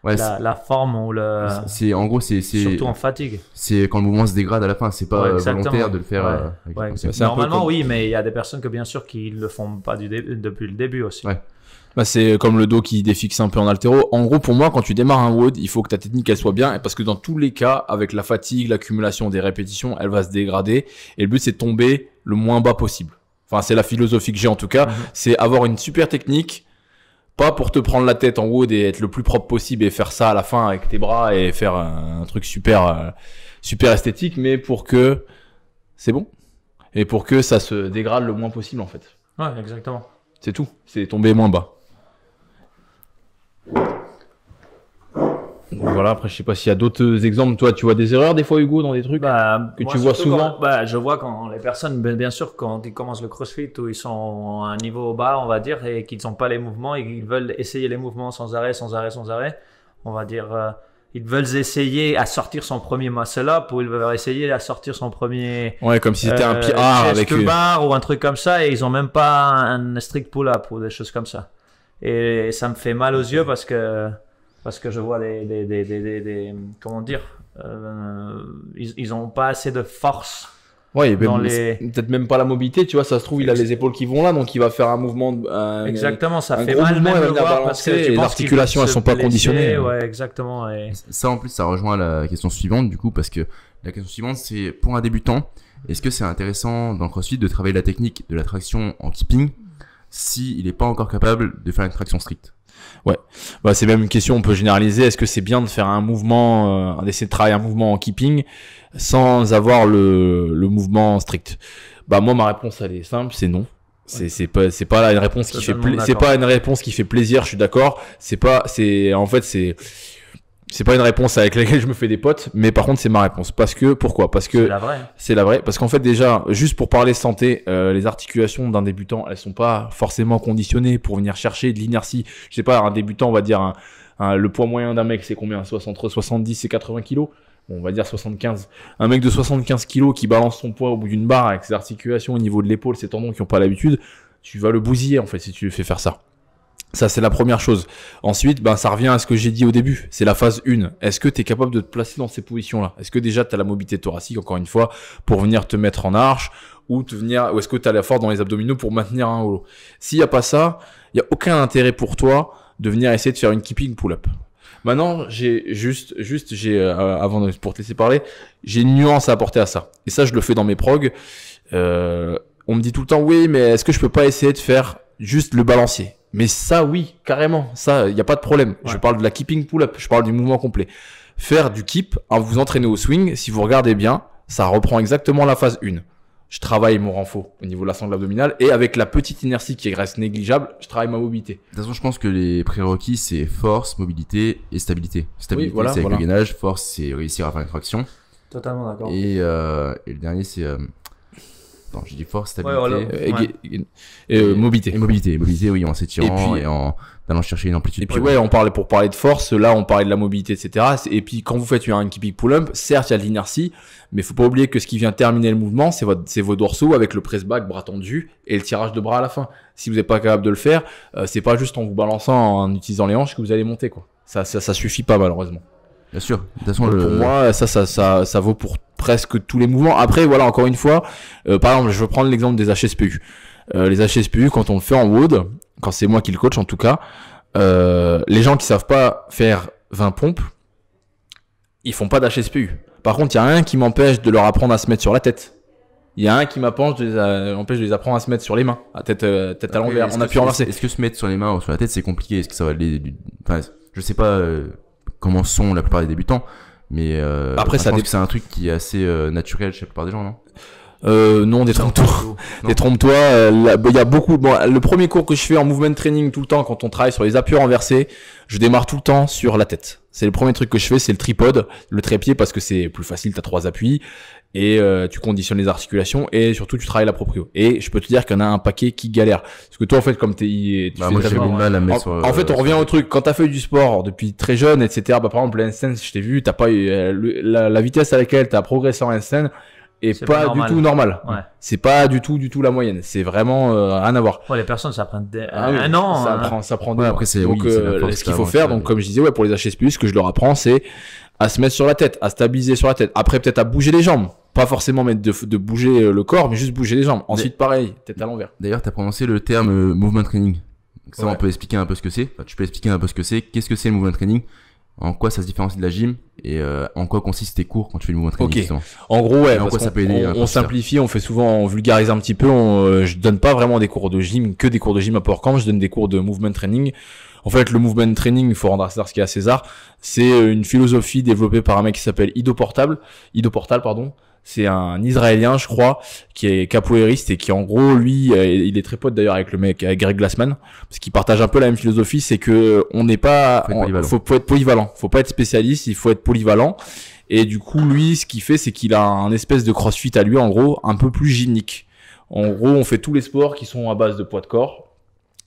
S2: la, forme ou le. C'est en gros, c'est. Surtout en fatigue.
S1: C'est quand le mouvement se dégrade à la fin, c'est pas euh, volontaire de le faire. Ouais. Euh, normalement,
S2: oui, mais il y a des personnes que bien sûr qui le font pas du depuis le début aussi.
S1: Bah, c'est comme le dos qui défixe un peu en altéro. En gros, pour moi, quand tu démarres un wood, il faut que ta technique elle soit bien, parce que dans tous les cas, avec la fatigue, l'accumulation des répétitions, elle va se dégrader. Et le but, c'est de tomber le moins bas possible. Enfin, c'est la philosophie que j'ai en tout cas. Mhm. C'est avoir une super technique, pas pour te prendre la tête en wood et être le plus propre possible et faire ça à la fin avec tes bras et faire un, truc super, euh, super esthétique, mais pour que c'est bon et pour que ça se dégrade le moins possible en fait.
S2: Ouais, exactement.
S1: C'est tout. C'est tomber moins bas voilà, après je sais pas s'il y a d'autres exemples. Toi, tu vois des erreurs des fois, Hugo, dans des trucs bah,
S2: que tu vois souvent. bah, je vois quand les personnes, ben, bien sûr, quand ils commencent le CrossFit ou ils sont à un niveau bas, on va dire, et qu'ils n'ont pas les mouvements et qu'ils veulent essayer les mouvements sans arrêt, sans arrêt, sans arrêt. On va dire, euh, ils veulent essayer à sortir son premier muscle-up ou ils veulent essayer à sortir son premier. Ouais, comme si c'était un euh, PR ah, avec euh, bar ou un truc comme ça, et ils ont même pas un strict pull-up ou des choses comme ça. Et ça me fait mal aux yeux parce que, parce que je vois des, des, des, des, comment dire, euh, ils n'ont pas assez de force. Ouais, peut-être
S1: même pas la mobilité, tu vois, ça se trouve, il a les épaules qui vont là, donc il va faire un mouvement. Euh, exactement, ça fait mal même le voir parce que les articulations, elles sont pas conditionnées. Ouais,
S2: exactement.
S1: Ça, en plus, ça rejoint la question suivante, du coup, parce que la question suivante, c'est pour un débutant, est-ce que c'est intéressant dans le crossfit de travailler la technique de la traction en keeping s'il il n'est pas encore capable de faire une traction stricte. Ouais, bah, c'est même une question, on peut généraliser, est-ce que c'est bien de faire un mouvement, euh, d'essayer de travailler un mouvement en keeping sans avoir le, mouvement strict Bah moi ma réponse elle est simple, c'est non. C'est c'est pas c'est pas là une réponse qui fait c'est pas une réponse qui fait plaisir, je suis d'accord. C'est pas c'est en fait c'est c'est pas une réponse avec laquelle je me fais des potes, mais par contre c'est ma réponse. Parce que pourquoi Parce que c'est la vraie. C'est la vraie. Parce qu'en fait déjà, juste pour parler santé, euh, les articulations d'un débutant, elles sont pas forcément conditionnées pour venir chercher de l'inertie. Je sais pas, un débutant, on va dire le poids moyen d'un mec, c'est combien 60 70 et 80 kilos. on va dire 75. Un mec de 75 kilos qui balance son poids au bout d'une barre avec ses articulations au niveau de l'épaule, ses tendons qui n'ont pas l'habitude, tu vas le bousiller en fait si tu lui fais faire ça. Ça, c'est la première chose. Ensuite, ben, ça revient à ce que j'ai dit au début. C'est la phase 1. Est-ce que tu es capable de te placer dans ces positions-là Est-ce que déjà tu as la mobilité thoracique, encore une fois, pour venir te mettre en arche ou, te venir, ou est-ce que tu as la force dans les abdominaux pour maintenir un holo S'il n'y a pas ça, il n'y a aucun intérêt pour toi de venir essayer de faire une keeping pull-up. Maintenant, j'ai juste, juste, j'ai euh, avant de, pour te laisser parler, j'ai une nuance à apporter à ça. Et ça, je le fais dans mes progs. Euh, on me dit tout le temps, oui, mais est-ce que je peux pas essayer de faire juste le balancier mais ça, oui, carrément. Ça, il n'y a pas de problème. Je parle de la keeping pull-up, je parle du mouvement complet. Faire du keep, hein, vous entraîner au swing, si vous regardez bien, ça reprend exactement la phase 1. Je travaille mon renfort au niveau de la sangle abdominale et avec la petite inertie qui reste négligeable, je travaille ma mobilité. De toute façon, je pense que les prérequis, c'est force, mobilité et stabilité. Stabilité, c'est avec le gainage, force, c'est réussir à faire une traction. Totalement d'accord. Et, euh, le dernier, c'est euh, j'ai dit force, stabilité, euh, euh, et, mobilité. Et mobilité, mobilité, oui, en s'étirant et, et, en allant chercher une amplitude. Et puis ouais, on parlait pour parler de force, là on parlait de la mobilité, etc. Et puis quand vous faites un keeping pull-up, certes il y a de l'inertie, mais faut pas oublier que ce qui vient terminer le mouvement, c'est votre, c'est vos dorsaux avec le press back, bras tendu et le tirage de bras à la fin. Si vous n'êtes pas capable de le faire, euh, c'est pas juste en vous balançant en utilisant les hanches que vous allez monter quoi. Ça, ça, ça suffit pas malheureusement. Bien sûr. De toute façon, Pour moi, ça, ça, ça, ça vaut pour presque tous les mouvements. Après, voilà, encore une fois, euh, par exemple, je veux prendre l'exemple des HSPU. Euh, les HSPU, quand on le fait en wood, quand c'est moi qui le coach en tout cas, euh, les gens qui savent pas faire 20 pompes, ils font pas d'HSPU. Par contre, il y a un qui m'empêche de leur apprendre à se mettre sur la tête. Il y a un qui m'empêche de, les apprendre à se mettre sur les mains, à tête, euh, tête à l'envers, en Est-ce que se mettre sur les mains ou sur la tête, c'est compliqué Est-ce que ça va les, enfin, je sais pas comment sont la plupart des débutants. Mais euh, après, ça c'est un truc qui est assez euh, naturel chez la plupart des gens, non euh, non, détrompe toi Des trompe-toi. il y a beaucoup. Bon, le premier cours que je fais en movement training tout le temps, quand on travaille sur les appuis renversés, je démarre tout le temps sur la tête. C'est le premier truc que je fais, c'est le tripode, le trépied, parce que c'est plus facile. T'as trois appuis et euh, tu conditionnes les articulations et surtout tu travailles la proprio. Et je peux te dire qu'il y en a un paquet qui galère. Parce que toi en fait comme t'es, tu bah, fais mal à hein. en, en, fait on euh, revient au truc. Quand t'as fait du sport depuis très jeune, etc. Bah par exemple l'instant, je t'ai vu, t'as pas eu euh, la, vitesse à laquelle t'as progressé en instant
S2: et pas, du tout normal.
S1: C'est pas du tout, du tout la moyenne. C'est vraiment rien à voir.
S2: les personnes, ça prend ah un an. Ça hein. prend,
S1: ça prend. Ouais, après, c'est oui, ce qu'il faut faire. Donc, comme je disais, ouais, pour les HS+, ce que je leur apprends, c'est à se mettre sur la tête, à stabiliser sur la tête. Après, peut-être à bouger les jambes. Pas forcément mettre de, bouger euh, le corps, mais juste bouger les jambes. Ensuite, pareil, tête à l'envers. D'ailleurs, tu as prononcé le terme euh, movement training. ça, on peut expliquer un peu ce que c'est. tu peux expliquer un peu ce que c'est. Qu'est-ce que c'est le movement training En quoi ça se différencie de la gym Et euh, en quoi consistent tes cours quand tu fais le movement training En gros, ouais. on, ça peut simplifie, on fait souvent, on vulgarise un petit peu. On, ne je donne pas vraiment des cours de gym, que des cours de gym à quand Je donne des cours de movement training en fait, le movement training, il faut rendre à César ce qu'il y a à César, c'est euh, une philosophie développée par un mec qui s'appelle Ido Portable, Ido Portal, pardon. C'est un Israélien, je crois, qui est capoeiriste et qui, en gros, lui, euh, il est très pote d'ailleurs avec le mec, avec euh, Greg Glassman, parce qu'il partage un peu la même philosophie, c'est que on n'est pas, faut être, faut, être polyvalent, faut pas être spécialiste, il faut être polyvalent. Et du coup, lui, ce qu'il fait, c'est qu'il a un espèce de crossfit à lui, en gros, un peu plus gymnique. En gros, on fait tous les sports qui sont à base de poids de corps.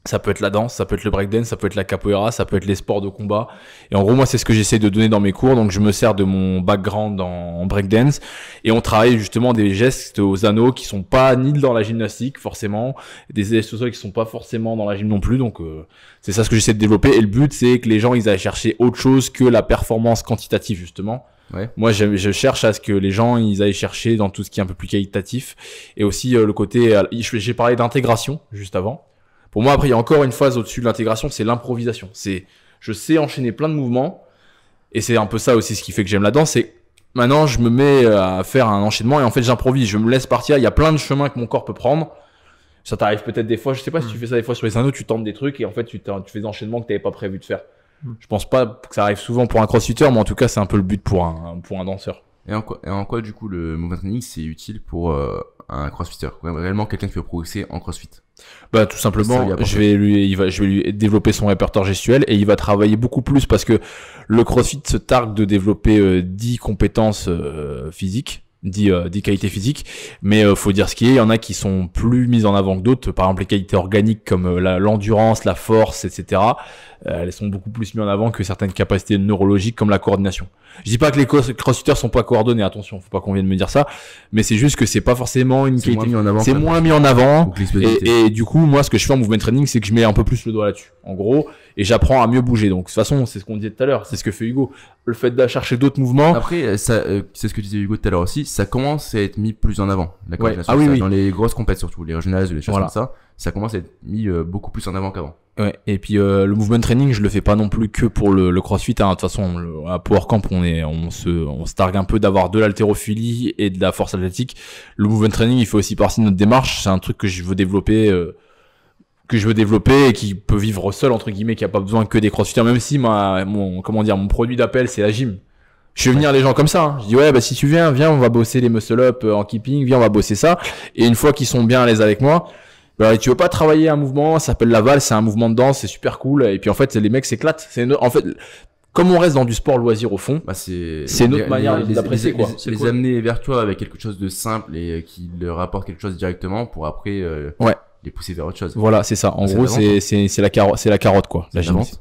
S1: Ça peut être la danse, ça peut être le breakdance, ça peut être la capoeira, ça peut être les sports de combat. Et en gros, moi, c'est ce que j'essaie de donner dans mes cours. Donc, je me sers de mon background en breakdance et on travaille justement des gestes aux anneaux qui sont pas ni dans la gymnastique forcément, des gestes aux qui sont pas forcément dans la gym non plus. Donc, euh, c'est ça ce que j'essaie de développer. Et le but, c'est que les gens, ils aillent chercher autre chose que la performance quantitative justement. Moi, je, cherche à ce que les gens ils aillent chercher dans tout ce qui est un peu plus qualitatif et aussi euh, le côté. Euh, j'ai parlé d'intégration juste avant. Pour moi, après, il y a encore une phase au-dessus de l'intégration, c'est l'improvisation. C'est, je sais enchaîner plein de mouvements, et c'est un peu ça aussi ce qui fait que j'aime la danse. C'est maintenant, je me mets euh, à faire un enchaînement et en fait, j'improvise. Je me laisse partir. Il y a plein de chemins que mon corps peut prendre. Ça t'arrive peut-être des fois. Je sais pas si tu mm. fais ça des fois sur les anneaux, tu tentes des trucs et en fait, tu, fais des enchaînements que tu n'avais pas prévu de faire. Mm. Je pense pas que ça arrive souvent pour un crossfitter, mais en tout cas, c'est un peu le but pour un, pour un danseur. Et en quoi, et en quoi du coup le movement training c'est utile pour euh, un crossfitter Réellement quelqu'un qui veut progresser en crossfit bah tout simplement, je vais lui, il va, je vais lui développer son répertoire gestuel et il va travailler beaucoup plus parce que le CrossFit se targue de développer 10 euh, compétences euh, physiques, 10, qualités physiques, mais faut dire ce qu'il y a, il y en a qui sont plus mises en avant que d'autres, par exemple les qualités organiques comme l'endurance, la, la force, etc. Euh, elles sont beaucoup plus mises en avant que certaines capacités neurologiques comme la coordination. Je dis pas que les crossfitters sont pas coordonnés, attention, faut pas qu'on vienne me dire ça, mais c'est juste que c'est pas forcément une avant C'est moins mis en avant. Et, du coup, moi, ce que je fais en mouvement training, c'est que je mets un peu plus le doigt là-dessus, en gros, et j'apprends à mieux bouger. Donc, de toute façon, c'est ce qu'on disait tout à l'heure, c'est ce que fait Hugo. Le fait de chercher d'autres mouvements. Après, euh, euh, c'est ce que disait Hugo tout à l'heure aussi, ça commence à être mis plus en avant. La coordination. Ah oui, Dans les grosses compètes surtout, les régionales, les choses comme ça, ça commence à être mis beaucoup plus en avant qu'avant. Ouais. Et puis euh, le movement training, je le fais pas non plus que pour le, le crossfit. Hein. De toute façon, le, à Power Camp, on est, on se, on se targue un peu d'avoir de l'haltérophilie et de la force athlétique. Le movement training, il fait aussi partie de notre démarche. C'est un truc que je veux développer. Euh, que je veux développer et qui peut vivre seul entre guillemets, qui a pas besoin que des crossfitters, même si ma, mon, comment dire, mon produit d'appel c'est la gym. Je vais venir les gens comme ça. Hein. Je dis ouais bah si tu viens, viens on va bosser les muscle up euh, en keeping, viens on va bosser ça. Et une fois qu'ils sont bien à l'aise avec moi, bah, tu veux pas travailler un mouvement, ça s'appelle Laval, c'est un mouvement de danse, c'est super cool. Et puis en fait, les mecs s'éclatent. C'est en fait, comme on reste dans du sport loisir au fond, bah c'est notre manière d'apprécier quoi. Les, les, les, amener vers toi avec quelque chose de simple et euh, qui leur apporte quelque chose directement pour après euh, les pousser vers autre chose. Voilà, c'est ça. En gros, hein. c'est la carotte, c'est la carotte quoi. La vente.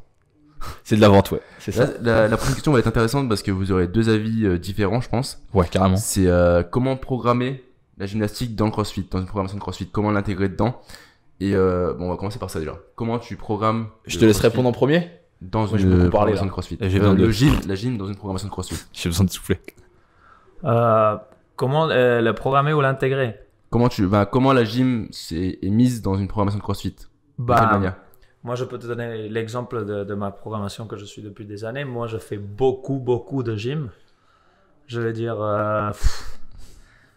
S1: C'est de la vente, ouais. C'est ça. La, la, question va être intéressante parce que vous aurez deux avis euh, différents, je pense. Ouais, carrément. C'est euh, comment programmer la gymnastique dans le CrossFit, dans une programmation de CrossFit, comment l'intégrer dedans. Et euh, on va commencer par ça déjà. Comment tu programmes Je te laisse répondre en premier dans une programmation de CrossFit. J'ai besoin euh, de... gym, la gym dans une programmation de CrossFit. J'ai besoin de souffler.
S2: Euh, comment la programmer ou l'intégrer
S1: Comment tu ben, comment la gym est, mise dans une programmation de CrossFit
S2: bah, moi, je peux te donner l'exemple de, ma programmation que je suis depuis des années. Moi, je fais beaucoup, beaucoup de gym. Je vais dire,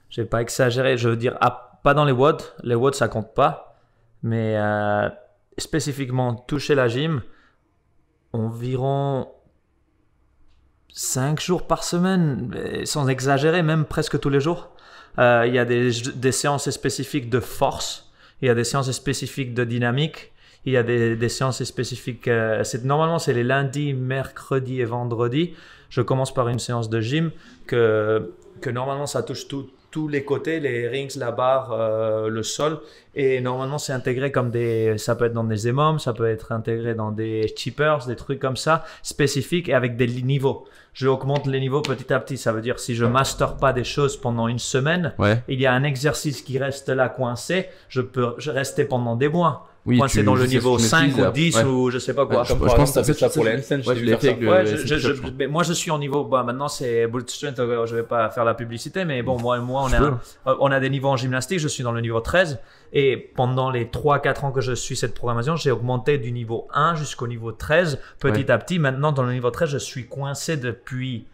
S2: je vais pas exagérer, je veux dire, ah, pas dans les watts, les watts ça compte pas, mais euh, spécifiquement toucher la gym, environ 5 jours par semaine, sans exagérer, même presque tous les jours. Euh, il y a des, des, séances spécifiques de force, il y a des séances spécifiques de dynamique, il y a des, des séances spécifiques. Euh, normalement, c'est les lundis, mercredis et vendredis. Je commence par une séance de gym que, que normalement ça touche tout, tous les côtés, les rings, la barre, euh, le sol. Et normalement, c'est intégré comme des. Ça peut être dans des émoms ça peut être intégré dans des chippers, des trucs comme ça, spécifiques et avec des niveaux. Je augmente les niveaux petit à petit. Ça veut dire si je master pas des choses pendant une semaine, il y a un exercice qui reste là coincé. Je peux rester pendant des mois. Oui, coincé dans le niveau 5 ou 10 ou je sais pas quoi. je, pense que ça pour Moi, je suis en niveau, bah, maintenant c'est Strength, euh, je vais pas faire la publicité, mais bon, mm. moi, moi on, a, euh, on a des niveaux en gymnastique, je suis dans le niveau 13. Et pendant les 3-4 ans que je suis cette programmation, j'ai augmenté du niveau 1 jusqu'au niveau 13, petit à petit. Maintenant, dans le niveau 13, je suis coincé depuis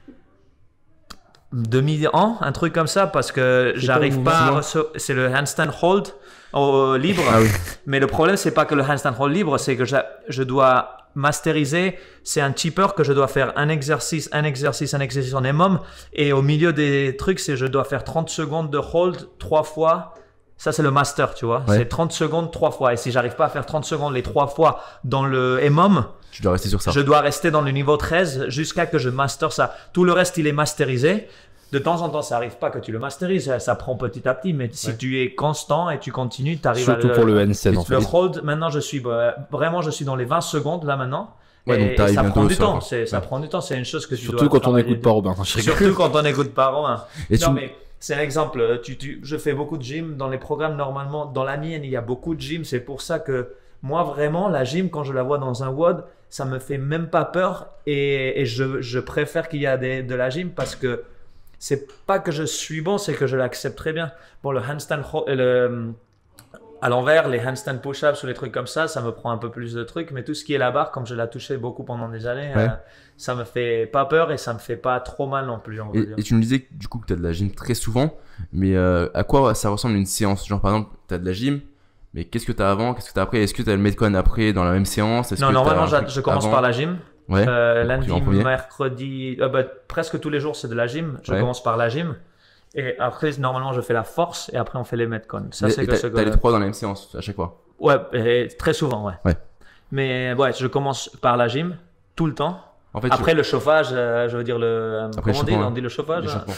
S2: mille ans, un truc comme ça, parce que j'arrive pas C'est le handstand hold au libre. Ah Mais le problème, c'est pas que le handstand hold libre, c'est que je, dois masteriser. C'est un cheaper que je dois faire un exercice, un exercice, un exercice en mom Et au milieu des trucs, c'est je dois faire 30 secondes de hold trois fois ça, c'est le master, tu vois. C'est 30 secondes trois fois. Et si j'arrive pas à faire 30 secondes les trois fois dans le MOM,
S1: je dois rester sur ça. Je dois
S2: rester dans le niveau 13 jusqu'à que je master ça. Tout le reste, il est masterisé. De temps en temps, ça arrive pas que tu le masterises, ça, prend petit à petit, mais si tu es constant et tu continues, tu arrives Surtout à pour le NSN, en fait. Le hold, maintenant, je suis bah, vraiment, je suis dans les 20 secondes là maintenant. ça, prend du temps, ça, prend du temps, c'est une chose que tu Surtout quand on écoute pas Robin. Surtout quand on écoute pas Robin. non, mais c'est un exemple. Euh, tu, je fais beaucoup de gym dans les programmes. Normalement, dans la mienne, il y a beaucoup de gym. C'est pour ça que moi, vraiment, la gym, quand je la vois dans un WOD, ça me fait même pas peur. Et, je, préfère qu'il y ait de la gym parce que c'est pas que je suis bon, c'est que je l'accepte très bien. Bon, le handstand, euh, le à l'envers, les handstand push-ups ou les trucs comme ça, ça me prend un peu plus de trucs. Mais tout ce qui est la barre, comme je l'ai touché beaucoup pendant des années, euh, ça me fait pas peur et ça me fait pas trop mal non plus. et, tu
S1: me disais du coup que tu as de la gym très souvent, mais euh, à quoi ça ressemble une séance Genre par exemple, tu as de la gym, mais qu'est-ce que tu as avant Qu'est-ce que tu as après Est-ce que tu as le Medcon après dans la même séance Non, normalement, je commence par la gym. Euh, lundi,
S2: mercredi, bah, presque tous les jours, c'est de la gym. Je commence par la gym. Et après, normalement, je fais la force et après, on fait les metcon. Ça, c'est que T'as les trois
S1: dans la même séance à chaque fois
S2: Ouais, très souvent, ouais. ouais. Mais ouais, je commence par la gym, tout le temps. Après le chauffage, euh, je veux dire le. Euh, comment on dit, le chauffage. Le hein.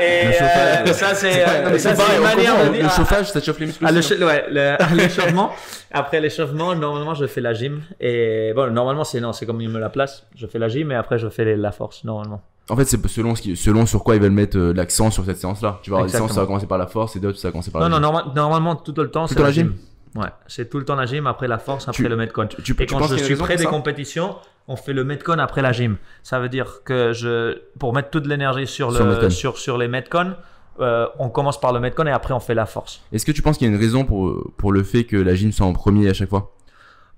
S2: euh, chauffage. ça c'est. Le chauffage, ça chauffe les muscles. Ah, le hein. Après l'échauffement, normalement je fais la gym et bon, normalement c'est non, c'est comme il me la place. Je fais la gym et après je fais la force normalement.
S1: En fait, c'est selon, selon sur quoi ils veulent mettre l'accent sur cette séance-là. Tu vois, la séance ça va commencer par la force et d'autres, ça va commencer par la Non, gym.
S2: non, normalement, tout le temps, c'est la, la gym. Ouais, c'est tout le temps la gym, après la force, après le metcon. Tu, et quand je suis près des compétitions, on fait le metcon après la gym. Ça veut dire que je, pour mettre toute l'énergie sur, le, sur, les metcon euh, on commence par le metcon et après on fait la force.
S1: Est-ce que tu penses qu'il y a une raison pour, pour le fait que la gym soit en premier à chaque fois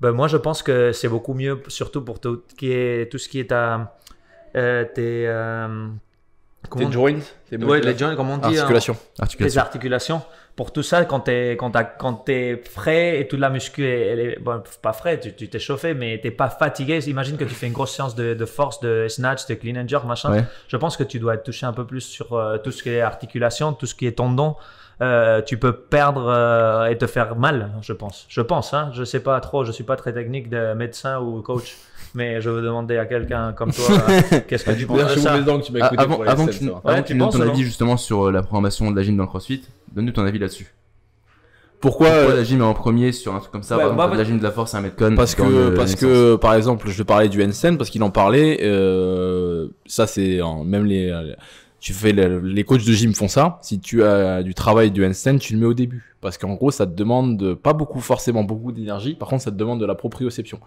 S2: ben, Moi, je pense que c'est beaucoup mieux, surtout pour tout, qui est, tout ce qui est à, euh, tes, euh, joints les joints, on dit. Hein, les articulations. Pour tout ça, quand t'es quand, quand es frais et toute la muscu, elle est pas frais, tu t'es chauffé, mais t'es pas fatigué. Imagine que tu fais une grosse séance de, force, de snatch, de clean and jerk, machin. Je pense que tu dois être touché un peu plus sur euh, tout ce qui est articulation, tout ce qui est tendon. Euh, tu peux perdre euh, et te faire mal, je pense. Je pense, hein. Je sais pas trop, je suis pas très technique de médecin ou coach mais je veux demander à quelqu'un comme toi qu'est-ce que tu penses de ça. Ah, avant, que tu, donnes ton avis
S1: justement sur euh, la programmation de la gym dans le CrossFit, donne-nous ton avis là-dessus. Pourquoi, euh, la gym est en premier sur un truc comme ça la gym de la force c'est un metcon con Parce que parce que par exemple, je vais parler du Hansen parce qu'il en parlait. Euh, ça c'est même les tu fais les coachs de gym font ça. Si tu as du travail du handstand, tu le mets au début parce qu'en gros, ça te demande pas beaucoup forcément beaucoup d'énergie. Par contre, ça te demande de la proprioception.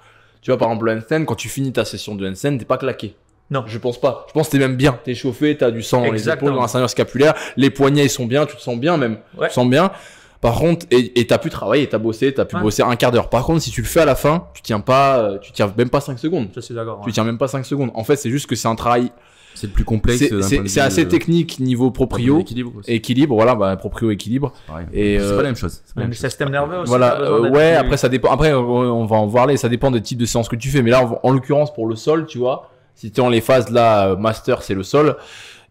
S1: Tu vois, par exemple, le handstand, quand tu finis ta session de handstand, t'es pas claqué.
S2: Non. Je pense pas.
S1: Je pense que t'es même bien. T'es chauffé, t'as du sang dans les épaules, dans l'intérieur scapulaire, les poignets ils sont bien, tu te sens bien même. Tu te sens bien. Par contre, et, t'as pu travailler, t'as bossé, t'as pu bosser un quart d'heure. Par contre, si tu le fais à la fin, tu tiens pas, euh, tu tiens même pas 5 secondes. d'accord. Tu tiens même pas 5 secondes. En fait, c'est juste que c'est un travail c'est le plus complexe. C'est assez technique niveau proprio. Équilibre, équilibre, voilà, bah, proprio équilibre. c'est pas euh, la même chose. Pas même système nerveux aussi. Voilà, euh, ouais. Après ça dépend. Après on va en voir les. Ça dépend des types de séances que tu fais. Mais là, en l'occurrence pour le sol, tu vois, si tu es en les phases là, euh, master, c'est le sol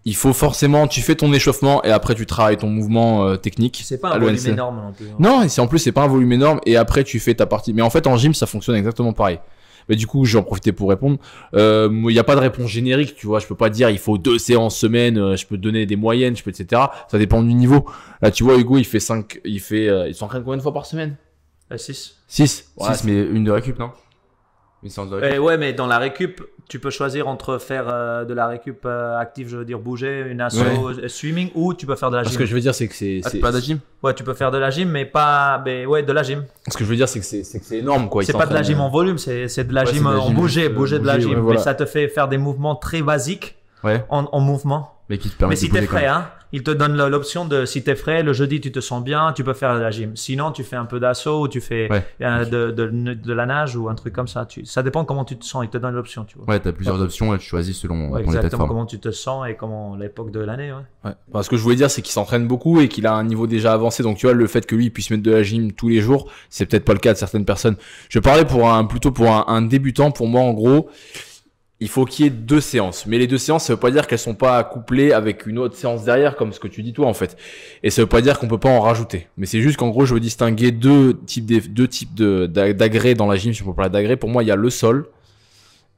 S1: il faut forcément, tu fais ton échauffement et après tu travailles ton mouvement technique. C'est pas un volume énorme non plus. Hein. Non, et en plus c'est pas un volume énorme et après tu fais ta partie. Mais en fait en gym ça fonctionne exactement pareil. Mais du coup, j'en profitais pour répondre. Euh, il n'y a pas de réponse générique, tu vois. Je peux pas dire il faut deux séances semaine, euh, je peux donner des moyennes, je peux, etc. Ça dépend du niveau. Là, tu vois, Hugo, il fait 5, il fait, euh,
S2: il s'entraîne combien de fois par semaine 6. 6 6, mais
S1: une de récup, non une
S2: ouais, mais dans la récup, tu peux choisir entre faire euh, de la récup euh, active, je veux dire bouger, une asso, euh, swimming, ou tu peux faire de la gym. Ce que je veux dire, c'est que c'est. Ah, pas de la gym Ouais, tu peux faire de la gym, mais pas. ben ouais, de la gym. Ce que je veux dire, c'est que c'est énorme, quoi. C'est pas de la gym en volume, c'est de la gym en bouger, bouger de la gym. Mais ça te fait faire des mouvements très basiques en, mouvement. Mais qui te permet mais de si t'es frais, hein, il te donne l'option de si t'es frais, le jeudi tu te sens bien, tu peux faire de la gym. Sinon, tu fais un peu d'assaut ou tu fais euh, de, la nage ou un truc comme ça. Tu, ça dépend comment tu te sens. Il te donne l'option, tu vois. Ouais, t'as plusieurs
S1: options et tu choisis selon exactement comment
S2: tu te sens et comment l'époque de l'année.
S1: Ouais. ce que je voulais dire, c'est qu'il s'entraîne beaucoup et qu'il a un niveau déjà avancé. Donc, tu vois, le fait que lui puisse mettre de la gym tous les jours, c'est peut-être pas le cas de certaines personnes. Je parlais pour un plutôt pour un débutant. Pour moi, en gros il faut qu'il y ait deux séances. Mais les deux séances, ça veut pas dire qu'elles sont pas couplées avec une autre séance derrière, comme ce que tu dis toi en fait. Et ça veut pas dire qu'on peut pas en rajouter. Mais c'est juste qu'en gros, je veux distinguer deux types de, deux types de d'agrès dans la gym. Si on peut parler d'agrès, pour moi, il y a le sol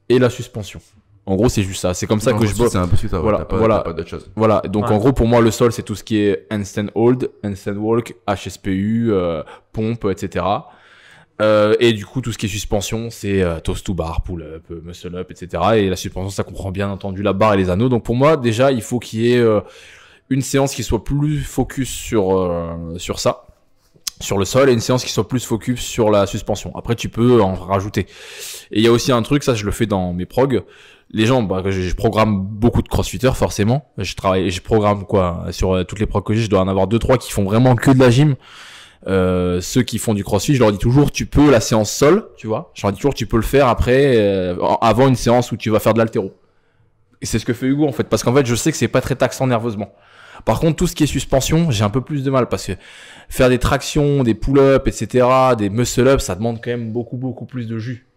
S1: et la suspension. En gros, c'est juste ça. C'est comme ça que je bosse. Voilà, pas, voilà, voilà. Donc en gros, pour moi, le sol, c'est tout ce qui est handstand hold, handstand walk, HSPU, euh, pompe, etc. Euh, et du coup, tout ce qui est suspension, c'est euh, toast to bar, pull-up, euh, muscle up, etc. Et la suspension, ça comprend bien entendu la barre et les anneaux. Donc pour moi, déjà, il faut qu'il y ait une séance qui soit plus focus sur, sur ça sur le sol et une séance qui soit plus focus sur la suspension. Après, tu peux en rajouter. Et il y a aussi un truc, ça je le fais dans mes progs. Les gens, bah, je programme beaucoup de crossfitters forcément. Je travaille, je programme quoi sur toutes les progs que j'ai, je dois en avoir deux trois qui font vraiment que de la gym. Euh, ceux qui font du crossfit, je leur dis toujours, tu peux la séance sol, tu vois. Je leur dis toujours, tu peux le faire après, euh, avant une séance où tu vas faire de l'altéro. Et c'est ce que fait Hugo en fait, parce qu'en fait, je sais que c'est pas très taxant nerveusement. Par contre, tout ce qui est suspension, j'ai un peu plus de mal parce que faire des tractions, des pull-ups, etc., des muscle-ups, ça demande quand même beaucoup beaucoup plus de jus.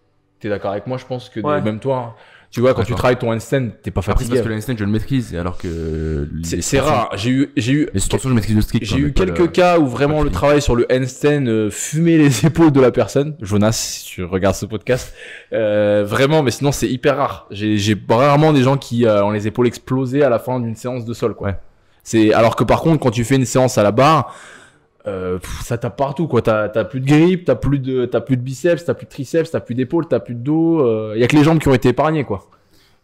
S1: T'es d'accord avec moi Je pense que même toi. Hein. Tu vois, quand tu travailles ton handstand, t'es pas fatigué. parce que le handstand, je le maîtrise, alors que. C'est rare. J'ai eu, j'ai eu. Les situations, je maîtrise J'ai hein, eu quelques cas où vraiment le travail sur le handstand euh, fumait les épaules de la personne. Jonas, si tu regardes ce podcast. Euh, vraiment, mais sinon, c'est hyper rare. J'ai rarement des gens qui euh, ont les épaules explosées à la fin d'une séance de sol, quoi. C'est, alors que par contre, quand tu fais une séance à la barre, euh, ça tape partout quoi. T'as as plus de grippe, t'as plus de t'as plus de biceps, t'as plus de triceps, t'as plus d'épaule, t'as plus de dos. Il euh, y a que les jambes qui ont été épargnées quoi.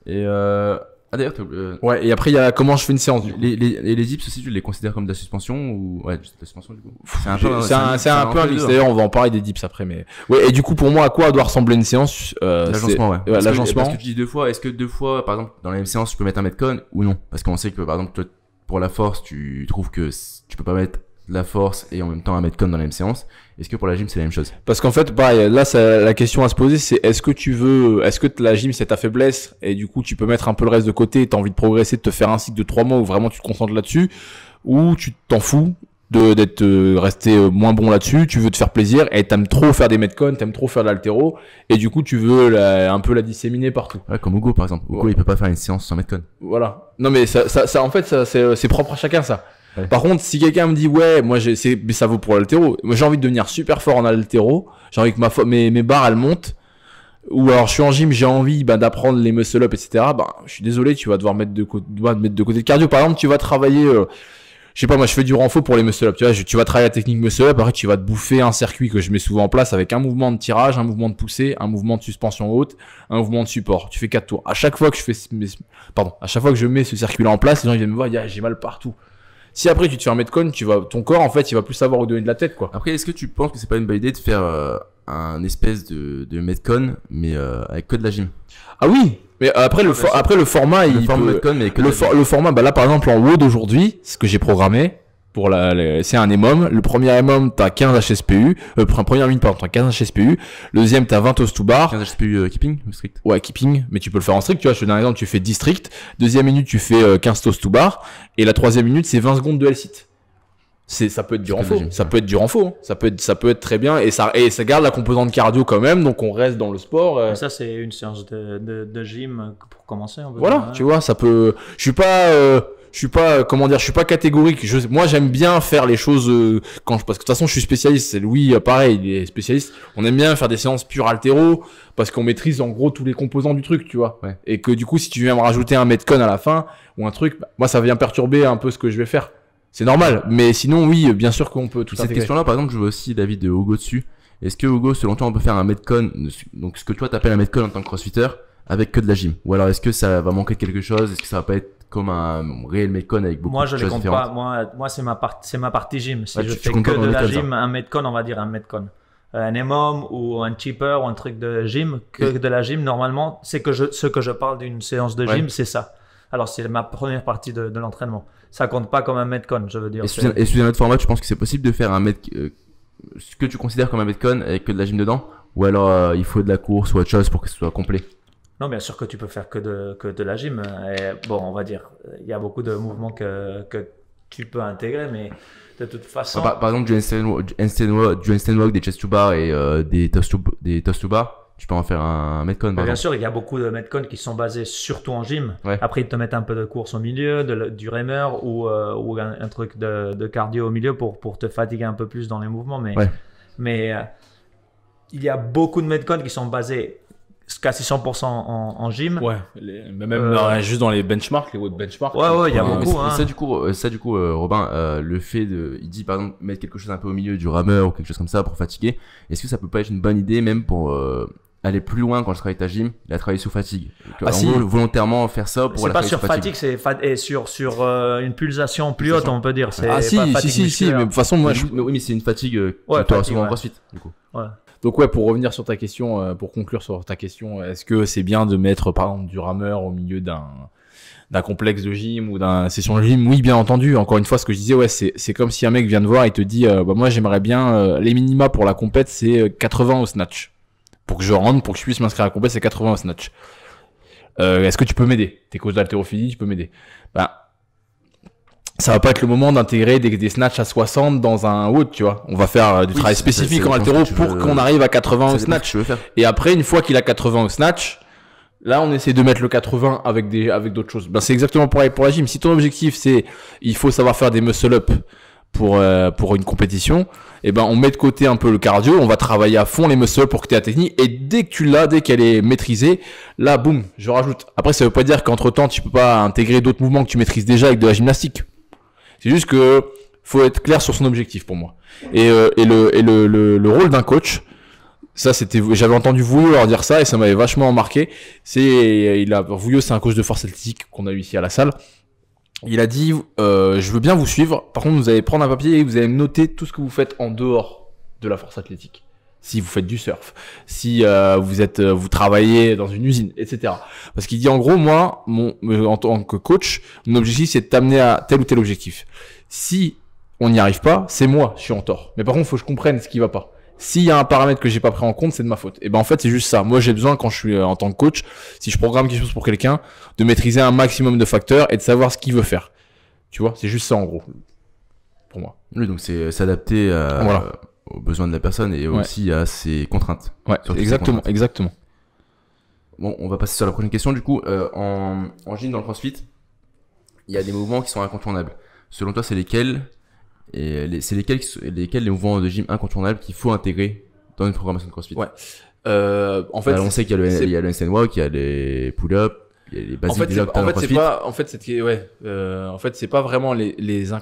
S1: Et euh... ah d'ailleurs euh, ouais. Et après il y a comment je fais une séance. Les les les, dips aussi tu les considères comme de la suspension ou ouais de la suspension du coup. C'est un peu c'est un, peu un mix. D'ailleurs on va en parler des dips après mais ouais et du coup pour moi à quoi doit ressembler une séance. Euh, l'agencement ouais. L'agencement. que tu dis deux fois. Est-ce que deux fois par exemple dans la même séance tu peux mettre un metcon ou non parce qu'on sait que par exemple pour la force tu trouves que tu peux pas mettre la force et en même temps un metcon dans la même séance. Est-ce que pour la gym c'est la même chose Parce qu'en fait, pareil, là ça, la question à se poser c'est est-ce que tu veux, est-ce que la gym c'est ta faiblesse et du coup tu peux mettre un peu le reste de côté, t'as envie de progresser, de te faire un cycle de trois mois où vraiment tu te concentres là-dessus, ou tu t'en fous de d'être euh, resté euh, moins bon là-dessus, tu veux te faire plaisir et t'aimes trop faire des metcons, t'aimes trop faire de l'altéro et du coup tu veux un peu la disséminer partout. Ouais, comme Hugo par exemple. Hugo il peut pas faire une séance sans metcon. Voilà. Non mais ça, ça, en fait ça, c'est euh, propre à chacun ça. Par contre, si quelqu'un me dit ouais, moi j'ai, c'est, ça vaut pour l'altéro. Moi j'ai envie de devenir super fort en altéro. J'ai envie que ma mes, mes barres elles montent. Ou alors je suis en gym, j'ai envie bah, d'apprendre les muscle up, etc. Ben bah, je suis désolé, tu vas devoir mettre de, mettre de côté le cardio. Par exemple, tu vas travailler. Euh, je sais pas, moi je fais du renfort pour les muscle up. Tu tu vas travailler la technique muscle up. Après, tu vas te bouffer un circuit que je mets souvent en place avec un mouvement de tirage, un mouvement de poussée, un mouvement de suspension haute, un mouvement de support. Tu fais quatre tours. À chaque fois que je fais, pardon, à chaque fois que je mets ce circuit là en place, les gens viennent me voir, ah, j'ai mal partout. Si après tu te fais un metcon, tu vas, ton corps en fait, il va plus savoir où donner de la tête quoi. Après, est-ce que tu penses que c'est pas une bonne idée de faire euh, un espèce de, de metcon mais euh, avec que de la gym Ah oui, mais après le, ah, bah, après le format, il le, format, bah là par exemple en WOD aujourd'hui, ce que j'ai programmé, pour la, c'est un EMOM. Le premier EMOM, t'as 15 HSPU. un premier minute pardon, t'as 15 HSPU. Le deuxième, t'as 20 toes to bar. 15 HSPU euh, keeping ou strict Ouais, keeping. Mais tu peux le faire en strict. Tu vois, je donne un exemple, tu fais 10 Deuxième minute, tu fais 15 euh, toast to bar. Et la troisième minute, c'est 20 secondes de L-sit. C'est, ça peut être dur en faux Ça peut être du faux hein. Ça peut être, ça peut être très bien. Et ça, et ça garde la composante cardio quand même. Donc on reste dans le
S2: sport. Euh. ça, c'est une séance de, de, gym pour commencer. voilà, hein. tu
S1: vois, ça peut, je suis pas, je suis pas, euh, comment dire, je suis pas catégorique. moi, j'aime bien faire les choses euh, quand je, parce que de toute façon, je suis spécialiste. C'est Louis, euh, pareil, il est spécialiste. On aime bien faire des séances pure altéro parce qu'on maîtrise en gros tous les composants du truc, tu vois. Et que du coup, si tu viens me rajouter un metcon à la fin ou un truc, bah, moi, ça vient perturber un peu ce que je vais faire. C'est normal. Mais sinon, oui, bien sûr qu'on peut tout Cette question-là, par exemple, je veux aussi l'avis de Hugo dessus. Est-ce que Hugo, selon toi, on peut faire un metcon, donc ce que toi t'appelles un metcon en tant que crossfitter, avec que de la gym Ou alors est-ce que ça va manquer de quelque chose Est-ce que ça va pas être comme un réel Metcon avec beaucoup moi, de choses Moi, je compte pas.
S2: Moi, moi c'est ma, c'est ma partie gym. Si bah, je fais que de la gym, un Metcon, on va dire un Metcon. Euh, un MOM ou un cheaper ou un truc de gym, que de la gym, normalement, c'est que je, ce que je parle d'une séance de gym, c'est ça. Alors, c'est ma première partie de, l'entraînement. Ça compte pas comme un Metcon, je veux dire. Et sous, un,
S1: autre format, tu penses que c'est possible de faire un Met, euh, ce que tu considères comme un Metcon avec que de la gym dedans Ou alors, euh, il faut de la course ou autre chose pour que ce soit complet
S2: non, bien sûr que tu peux faire que de, la gym. bon, on va dire, il y a beaucoup de mouvements que, tu peux intégrer, mais de toute façon. Par,
S1: exemple, du handstand walk, des chest to bar et euh, des toast to, bar tu peux en faire un Metcon. Bien
S2: sûr, il y a beaucoup de Metcon qui sont basés surtout en gym. Après, ils te mettent un peu de course au milieu, du rameur euh, ou, un, truc de, cardio au milieu pour, pour te fatiguer un peu plus dans les mouvements. Mais, mais euh, il y a beaucoup de Metcon qui sont basés quasi 100% en, en, gym. Ouais, même euh, euh, juste
S1: dans les benchmarks, les web benchmarks. Ouais, ouais, il y a beaucoup. Hein. Ça, du coup, euh, ça, du coup Robin, le fait de. Il dit par exemple mettre quelque chose un peu au milieu du rameur ou quelque chose comme ça pour fatiguer. Est-ce que ça peut pas être une bonne idée même pour. aller plus loin quand je travaille ta gym, la travailler sous fatigue. Ah, volontairement faire ça pour la pas sur fatigue,
S2: c'est sur sur une pulsation plus haute, on peut dire. Ah pas si, si, si, si, mais de toute façon moi,
S1: mais oui, mais c'est une fatigue que tu as souvent en suite du coup. Ouais. Donc ouais, pour revenir sur ta question, euh, pour conclure sur ta question, est-ce que c'est bien de mettre par exemple du rameur au milieu d'un d'un complexe de gym ou d'un session de gym Oui, bien entendu. Encore une fois, ce que je disais, ouais, c'est comme si un mec vient de voir et te dit, euh, bah moi j'aimerais bien euh, les minima pour la compète, c'est 80 au snatch pour que je rentre, pour que je puisse m'inscrire à la compète, c'est 80 au snatch. est-ce que tu peux m'aider T'es coach d'haltérophilie, tu peux m'aider. Bah ça va pas être le moment d'intégrer des, des snatchs à 60 dans un wood, tu vois. On va faire euh, du travail spécifique en haltéro pour qu'on arrive à 80 au snatch. Et après, une fois qu'il a 80 au snatch, là, on essaie de mettre le 80 avec des, avec d'autres choses. Ben, c'est exactement pareil pour la gym. Si ton objectif, c'est, il faut savoir faire des muscle up pour, euh, pour une compétition, et eh ben, on met de côté un peu le cardio, on va travailler à fond les muscle pour que tu aies la technique, et dès que tu l'as, dès qu'elle est maîtrisée, là, boum, je rajoute. Après, ça veut pas dire qu'entre temps, tu peux pas intégrer d'autres mouvements que tu maîtrises déjà avec de la gymnastique c'est juste que faut être clair sur son objectif pour moi. Et, euh, le, rôle d'un coach, ça c'était, j'avais entendu vous leur dire ça et ça m'avait vachement marqué. C'est, il a c'est un coach de force athlétique qu'on a eu ici à la salle. Il a dit, euh, je veux bien vous suivre. Par contre, vous allez prendre un papier et vous allez noter tout ce que vous faites en dehors de la force athlétique si vous faites du surf, si euh, vous êtes, euh, vous travaillez dans une usine, etc. Parce qu'il dit en gros, moi, mon, euh, en tant que coach, mon objectif c'est de t'amener à tel ou tel objectif. Si on n'y arrive pas, c'est moi, je suis en tort. Mais par contre, il faut que je comprenne ce qui va pas. S'il y a un paramètre que j'ai pas pris en compte, c'est de ma faute. Et ben en fait, c'est juste ça. Moi, j'ai besoin quand je suis en tant que coach, si je programme quelque chose pour quelqu'un, de maîtriser un maximum de facteurs et de savoir ce qu'il veut faire. Tu vois, c'est juste ça en gros pour moi. Oui, donc c'est s'adapter à, voilà aux besoins de la personne et aussi à ses contraintes. Ouais, exactement, exactement. Bon, on va passer sur la prochaine question. Du coup, euh, en, en gym, dans le crossfit, il y a des mouvements qui sont incontournables. Selon toi, c'est lesquels et c'est lesquels, lesquels les mouvements de gym incontournables qu'il faut intégrer dans une programmation de CrossFit Ouais. Euh, en fait, bah, on sait qu'il y a le, le walk, il y a les pull-ups, en fait, en, fait, c'est pas, en fait, c'est ouais, euh, en fait, c'est pas vraiment les les,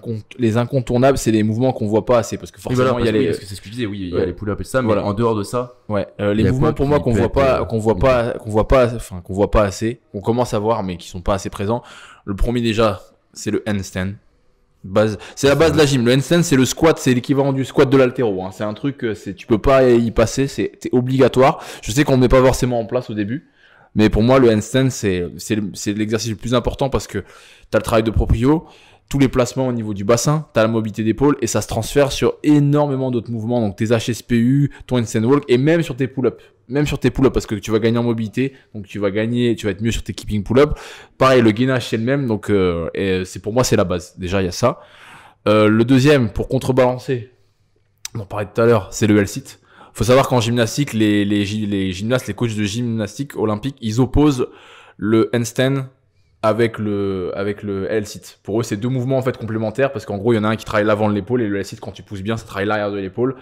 S1: incontournables, c'est les mouvements qu'on voit pas assez parce que forcément il y a les parce que c'est ce que disais, oui, il y a les pull-ups et ça, mais en dehors de ça, ouais, euh, les mouvements pour moi qu'on voit, pas, euh, qu'on voit pas, qu'on voit pas, enfin qu'on voit pas assez, qu'on commence à voir mais qui sont pas assez présents. Le premier déjà, c'est le handstand. Base, c'est la base de la gym. Le handstand, c'est le squat, c'est l'équivalent du squat de l'altéro. Hein. C'est un truc, c'est tu peux pas y passer, c'est obligatoire. Je sais qu'on n'est pas forcément en place au début, mais pour moi, le handstand, c'est, l'exercice le plus important parce que tu as le travail de proprio, tous les placements au niveau du bassin, tu as la mobilité d'épaule et ça se transfère sur énormément d'autres mouvements, donc tes HSPU, ton handstand walk et même sur tes pull-ups. Même sur tes pull-ups parce que tu vas gagner en mobilité, donc tu vas gagner, tu vas être mieux sur tes keeping pull-up. Pareil, le gainage c'est le même, donc euh, c'est pour moi c'est la base. Déjà il y a ça. Euh, le deuxième pour contrebalancer, on en parlait tout à l'heure, c'est le L-sit faut savoir qu'en gymnastique, les, les, les gymnastes, les coachs de gymnastique olympique, ils opposent le handstand avec le avec le L-sit. Pour eux, c'est deux mouvements en fait complémentaires parce qu'en gros, il y en a un qui travaille l'avant de l'épaule et le L-sit quand tu pousses bien, ça travaille l'arrière de l'épaule.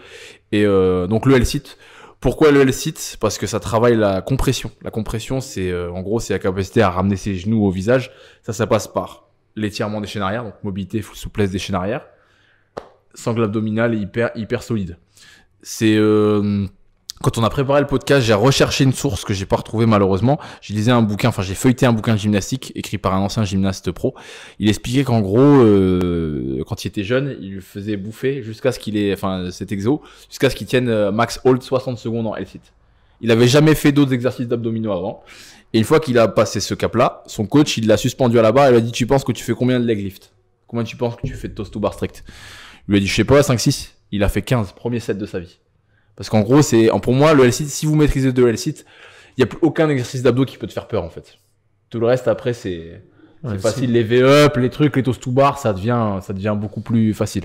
S1: Et euh, donc le L-sit. Pourquoi le L-sit Parce que ça travaille la compression. La compression, c'est euh, en gros, c'est la capacité à ramener ses genoux au visage. Ça, ça passe par l'étirement des chaînes arrière, donc mobilité, souplesse des chaînes arrière, sangle abdominale hyper hyper solide c'est euh, quand on a préparé le podcast, j'ai recherché une source que j'ai pas retrouvée malheureusement. J'ai lisé un bouquin, enfin j'ai feuilleté un bouquin de gymnastique écrit par un ancien gymnaste pro. Il expliquait qu'en gros, euh, quand il était jeune, il lui faisait bouffer jusqu'à ce qu'il ait, enfin cet exo, jusqu'à ce qu'il tienne euh, max hold 60 secondes en L-sit. Il n'avait jamais fait d'autres exercices d'abdominaux avant. Et une fois qu'il a passé ce cap-là, son coach, il l'a suspendu à la barre et lui a dit, tu penses que tu fais combien de leg lift Combien tu penses que tu fais de toast to bar strict Il lui a dit, je sais pas, 5-6 il a fait 15, premiers sets de sa vie. Parce qu'en gros, c'est pour moi, le L-sit, si vous maîtrisez de L-sit, il n'y a plus aucun exercice d'abdos qui peut te faire peur en fait. Tout le reste après, c'est facile. Les V-up, les trucs, les toast to bar, ça devient, ça devient beaucoup plus facile.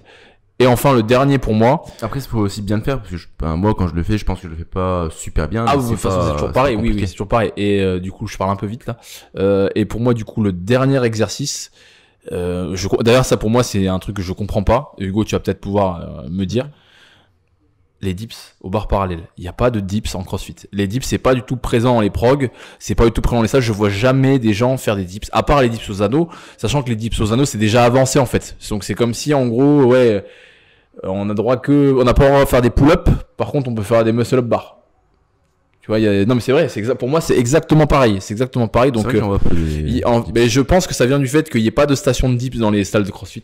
S1: Et enfin, le dernier pour moi. Après, c'est faut aussi bien le faire, parce que ben, moi, quand je le fais, je pense que je le fais pas super bien. Ah, toujours pareil. Oui, toujours pareil. Et euh, du coup, je parle un peu vite là. Euh, et pour moi, du coup, le dernier exercice, euh, D'ailleurs, ça pour moi, c'est un truc que je comprends pas. Hugo, tu vas peut-être pouvoir euh, me dire. Les dips au bar parallèle. Il n'y a pas de dips en crossfit. Les dips, c'est pas du tout présent dans les prog. C'est pas du tout présent dans les salles. Je vois jamais des gens faire des dips. À part les dips aux anneaux. Sachant que les dips aux anneaux, c'est déjà avancé, en fait. Donc, c'est comme si, en gros, ouais, euh, on a droit que, on n'a pas le droit de faire des pull-up. Par contre, on peut faire des muscle-up bar. Tu vois, y a... non mais c'est vrai, c'est pour moi c'est exactement pareil, c'est exactement pareil. Donc, euh, mais je pense que ça vient du fait qu'il n'y ait pas de station de dips dans les salles de CrossFit,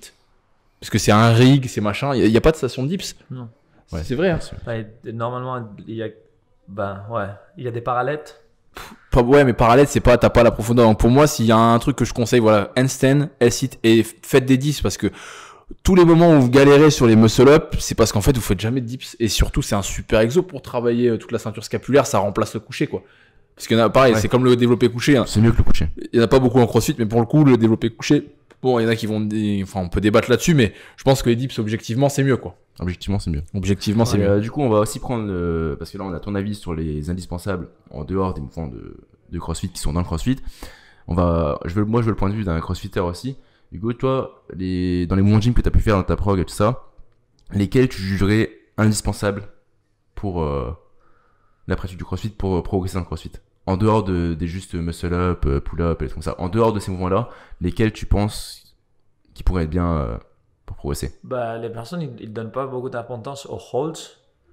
S1: parce que c'est un rig, c'est machin, il n'y a, pas de station de dips. Non. c'est vrai. Hein.
S2: normalement, il y a, ben ouais, il y a des parallettes.
S1: ouais, mais parallèle, c'est pas, t'as pas la profondeur. Donc pour moi, s'il y a un truc que je conseille, voilà, handstand, sit et faites des dips parce que tous les moments où vous galérez sur les muscle up, c'est parce qu'en fait vous faites jamais de dips et surtout c'est un super exo pour travailler euh, toute la ceinture scapulaire, ça remplace le coucher quoi. Parce qu'il pareil, c'est comme le développé couché. Hein. C'est mieux que le coucher. Il y en a pas beaucoup en crossfit, mais pour le coup le développé couché, bon il y en a qui vont, enfin on peut débattre là-dessus, mais je pense que les dips objectivement c'est mieux quoi. Objectivement c'est mieux. Objectivement c'est mieux. Euh, du coup on va aussi prendre parce que là on a ton avis sur les indispensables en dehors des mouvements de, de crossfit qui sont dans le crossfit. On va, je veux, moi je veux le point de vue d'un crossfitter aussi Hugo, toi, les, dans les mouvements gym que tu as pu faire dans ta prog et tout ça, lesquels tu jugerais indispensables pour euh, la pratique du crossfit, pour euh, progresser dans le crossfit En dehors des justes muscle-up, euh, pull-up et tout comme ça, en dehors de ces mouvements-là, lesquels tu penses qui pourraient être bien pour progresser
S2: bah, Les personnes, ils ne donnent pas beaucoup d'importance aux holds.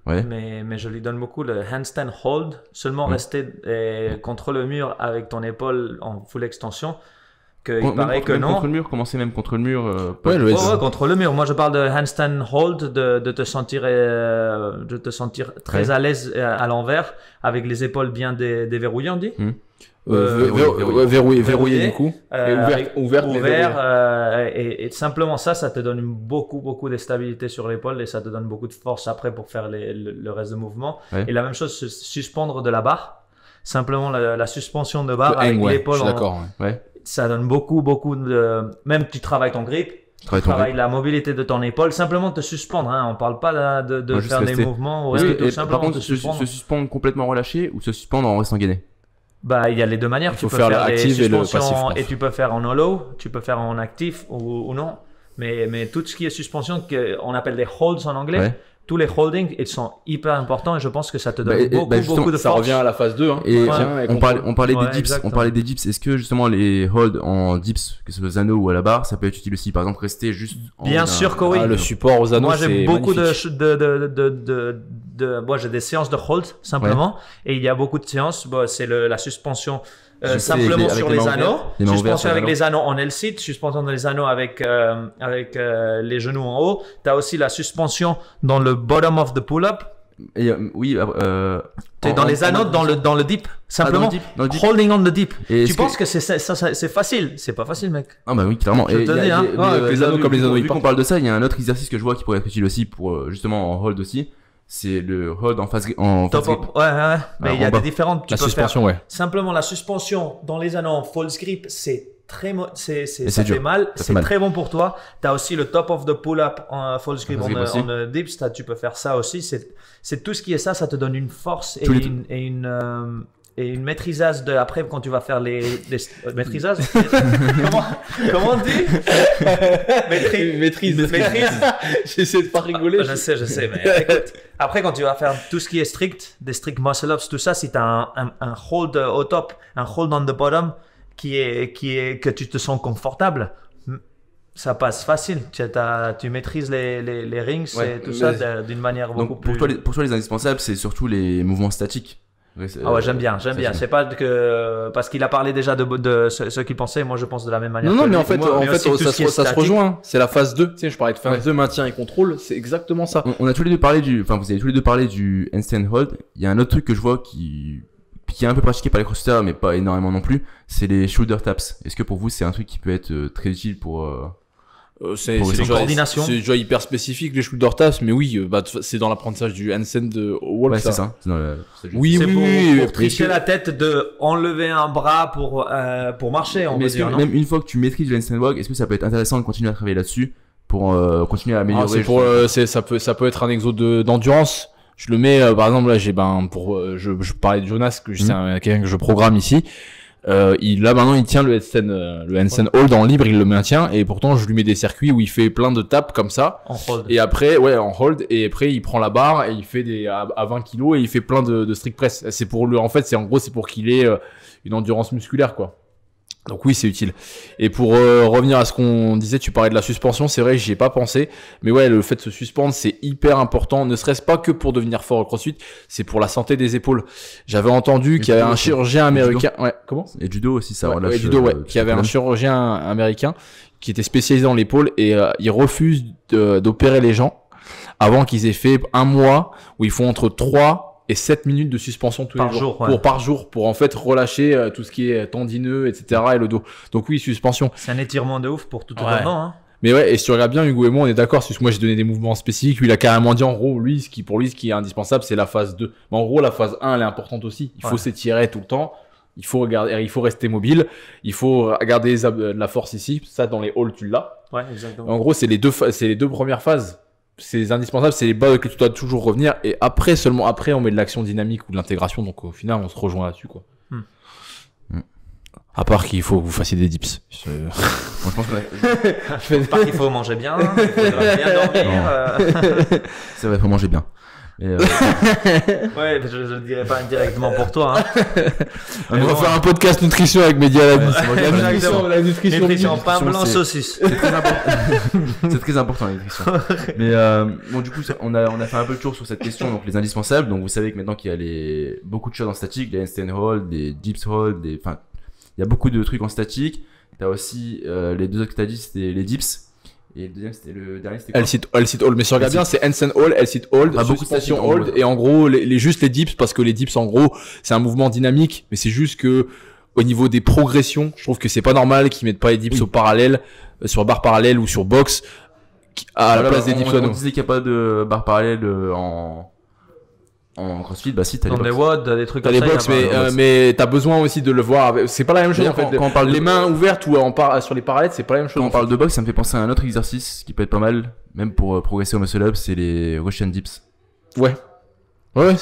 S2: Ouais. Mais, mais, je lui donne beaucoup le handstand hold, seulement rester contre le mur avec ton épaule en full extension il paraît que non. Contre le
S1: mur, commencer même contre le mur. Euh, ouais,
S2: contre le mur. Moi, je parle de handstand hold, de, te sentir, euh, de te sentir très à l'aise euh, à, l'envers, avec les épaules bien déverrouillées, on dit. Hmm. verrouillées verrouillé, du coup, ouvert, ouvert, et, simplement ça, ça te donne beaucoup, beaucoup de stabilité sur l'épaule et ça te donne beaucoup de force après pour faire le, reste de mouvement. Et la même chose, suspendre de la barre, simplement la, suspension de barre avec l'épaule. D'accord. Ouais ça donne beaucoup, beaucoup de. Même tu travailles ton grip, tu travailles, la mobilité de ton épaule, simplement te suspendre. On hein. On parle pas de, faire des mouvements ou simplement par contre, Se,
S1: suspendre complètement relâché ou se suspendre en restant gainé bah, il
S2: y a les deux manières. tu peux faire, et le Et tu peux faire en hollow, tu peux faire en actif ou, non. Mais, mais tout ce qui est suspension, qu'on appelle des holds en anglais, tous les holdings, ils sont hyper importants et je pense que ça te donne bah, beaucoup, bah, de force. Ça revient à la phase 2. Hein. on, parlait, on parlait des dips. On parlait
S1: des dips. Est-ce que justement les holds en dips, que ce soit aux anneaux ou à la barre, ça peut être utile aussi Par exemple, rester juste. Bien sûr oui. Ah, le support aux anneaux. Moi, j'ai beaucoup de,
S2: de, de, de, de moi, j'ai des séances de hold simplement, et il y a beaucoup de séances. Bon, c'est la suspension euh, simplement sur les, anneaux, suspension avec les anneaux en L-sit, suspension dans les anneaux avec, euh, avec euh, les genoux en haut. Tu as aussi la suspension dans le bottom of the pull-up. oui, euh, es dans les anneaux, dans le dans le deep, ah, simplement dans deep, holding on the deep. tu penses que, c'est c'est facile C'est pas facile, mec. Ah bah oui, clairement. Je te hein. les, anneaux comme les anneaux. Vu qu'on
S1: parle de ça, il y a un autre exercice que je vois qui pourrait être utile aussi pour justement en hold aussi c'est le hold en face en top face Ouais, ouais, ah, mais il y a des différentes tu la suspension ouais
S2: simplement la suspension dans les anneaux en false grip c'est très c'est ça mal c'est très bon pour toi tu as aussi le top of the pull up en false grip en, en, euh, tu peux faire ça aussi c'est c'est tout ce qui est ça ça te donne une force et une, une euh, et une maîtrisage de après quand tu vas faire les, les euh, comment, on dit maîtrise maîtrise, maîtrise. j'essaie de pas ah, rigoler je... sais je sais mais après quand tu vas faire tout ce qui est strict des strict muscle ups tout ça si tu as un, hold au top un hold on the bottom qui est qui est que tu te sens confortable ça passe facile. Tu, tu maîtrises les, les, rings et tout ça d'une manière beaucoup donc, plus... Pour toi,
S1: pour toi, les indispensables, c'est surtout les mouvements statiques. Ah ouais, euh, j'aime bien, j'aime bien. C'est
S2: pas que parce qu'il a parlé déjà de, ce, qu'il pensait, moi je pense de la même manière. Non, non, mais en fait, en fait, ça, se, rejoint. Hein.
S1: C'est la phase 2. Tu je parlais de phase 2, maintien et contrôle. C'est exactement ça. On, a tous les deux parlé du, enfin, vous avez tous les deux parlé du handstand hold. Il y a un autre truc que je vois qui, qui est un peu pratiqué par les crossfitters, mais pas énormément non plus. C'est les shoulder taps. Est-ce que pour vous, c'est un truc qui peut être euh, très utile pour euh, euh, c'est C'est déjà hyper spécifique les shoulder d'Ortas, mais oui, euh, bah, c'est dans l'apprentissage du handstand de Ouais, c'est ça. ça.
S2: Oui, oui, pour, oui, pour tricher la tête de enlever un bras pour euh, pour marcher. On mais même
S1: une fois que tu maîtrises le handstand Walk, est-ce que ça peut être intéressant de continuer à travailler là-dessus pour continuer à ah, améliorer ah, C'est ça peut ça peut être un exo d'endurance. je le mets par exemple là, j'ai ben pour je, je parlais de Jonas que hmm. c'est quelqu'un que je programme ici. Euh, il, là maintenant il tient le Hansen, euh, le Hansen Hold en libre, il le maintient et pourtant je lui mets des circuits où il fait plein de tapes comme ça. En hold. Et après, ouais, en hold et après il prend la barre et il fait des à, à 20 kilos et il fait plein de, de strict press. C'est pour le, en fait c'est en gros c'est pour qu'il ait euh, une endurance musculaire quoi. Donc oui, c'est utile. Et pour euh, revenir à ce qu'on disait, tu parlais de la suspension, c'est vrai, j'y ai pas pensé. Mais ouais, le fait de se suspendre, c'est hyper important, ne serait-ce pas que pour devenir fort au crossfit, c'est pour la santé des épaules. J'avais entendu qu'il y avait un chirurgien américain... Ouais, comment Et du dos aussi, ça ouais, relâche... Ouais, du dos, ouais. Euh, y avait un chirurgien américain qui était spécialisé dans l'épaule et euh, il refuse d'opérer les gens avant qu'ils aient fait un mois où ils font entre 3 et 7 minutes de suspension tous les jours pour par jour pour en fait relâcher euh, tout ce qui est euh, tendineux etc et le dos donc oui suspension
S2: c'est un étirement de ouf
S1: pour tout le hein. mais ouais et si tu regardes bien Hugo et moi on est d'accord parce moi j'ai donné des mouvements spécifiques lui il a carrément dit en gros lui ce qui pour lui ce qui est indispensable c'est la phase 2 mais en gros la phase 1 elle est importante aussi il faut s'étirer tout le temps il faut regarder, il faut rester mobile, il faut garder euh, de la force ici, ça dans les halls tu l'as. Ouais, exactement. En gros, c'est les deux c'est les deux premières phases c'est indispensable, c'est les bases que tu dois toujours revenir. Et après, seulement après, on met de l'action dynamique ou de l'intégration. Donc au final, on se rejoint là-dessus, quoi. Hmm. Hmm. À part qu'il faut que vous fassiez des dips. Je, je pense part qu'il faut manger bien, il faut bien dormir. Euh. C'est vrai, il faut manger bien. Euh,
S2: ouais, je, ne le dirais pas indirectement pour toi. Hein. on va faire hein. un podcast nutrition avec Média la nutrition, la nutrition, pain blanc saucisse. C'est
S1: très, important la nutrition. Mais euh, bon, du coup, on a on a fait un peu le tour sur cette question, donc les indispensables. Donc vous savez que maintenant qu'il y a les beaucoup de choses en statique, les Einstein Hall, des Dips Hall, des, enfin, il y a beaucoup de trucs en statique. T'as aussi euh, les deux autres que dit, c'était les Dips et le deuxième, c'était le dernier, c'était Elle cite elle cite Hold, mais si on regarde bien, c'est Hansen bah, Hold, elle cite Hold, ah, Hold, et en gros, les, juste les dips, parce que les dips, en gros, c'est un mouvement dynamique, mais c'est juste que, au niveau des progressions, je trouve que c'est pas normal qu'ils mettent pas les dips au parallèle, euh, sur barre parallèle ou sur box, à bah la, place des dips on disait qu'il n'y a pas de barre parallèle euh, en, en CrossFit, bah si, t'as des box. des trucs box, mais, euh, mais t'as besoin aussi de le voir. C'est pas la même chose en fait. Quand, on parle les mains ouvertes ou on par... sur les parallèles, c'est pas la même chose. Quand on parle de box, ça me fait penser à un autre exercice qui peut être pas mal, même pour euh, progresser au muscle up, c'est les Russian dips. Ouais. Ouais, ouais,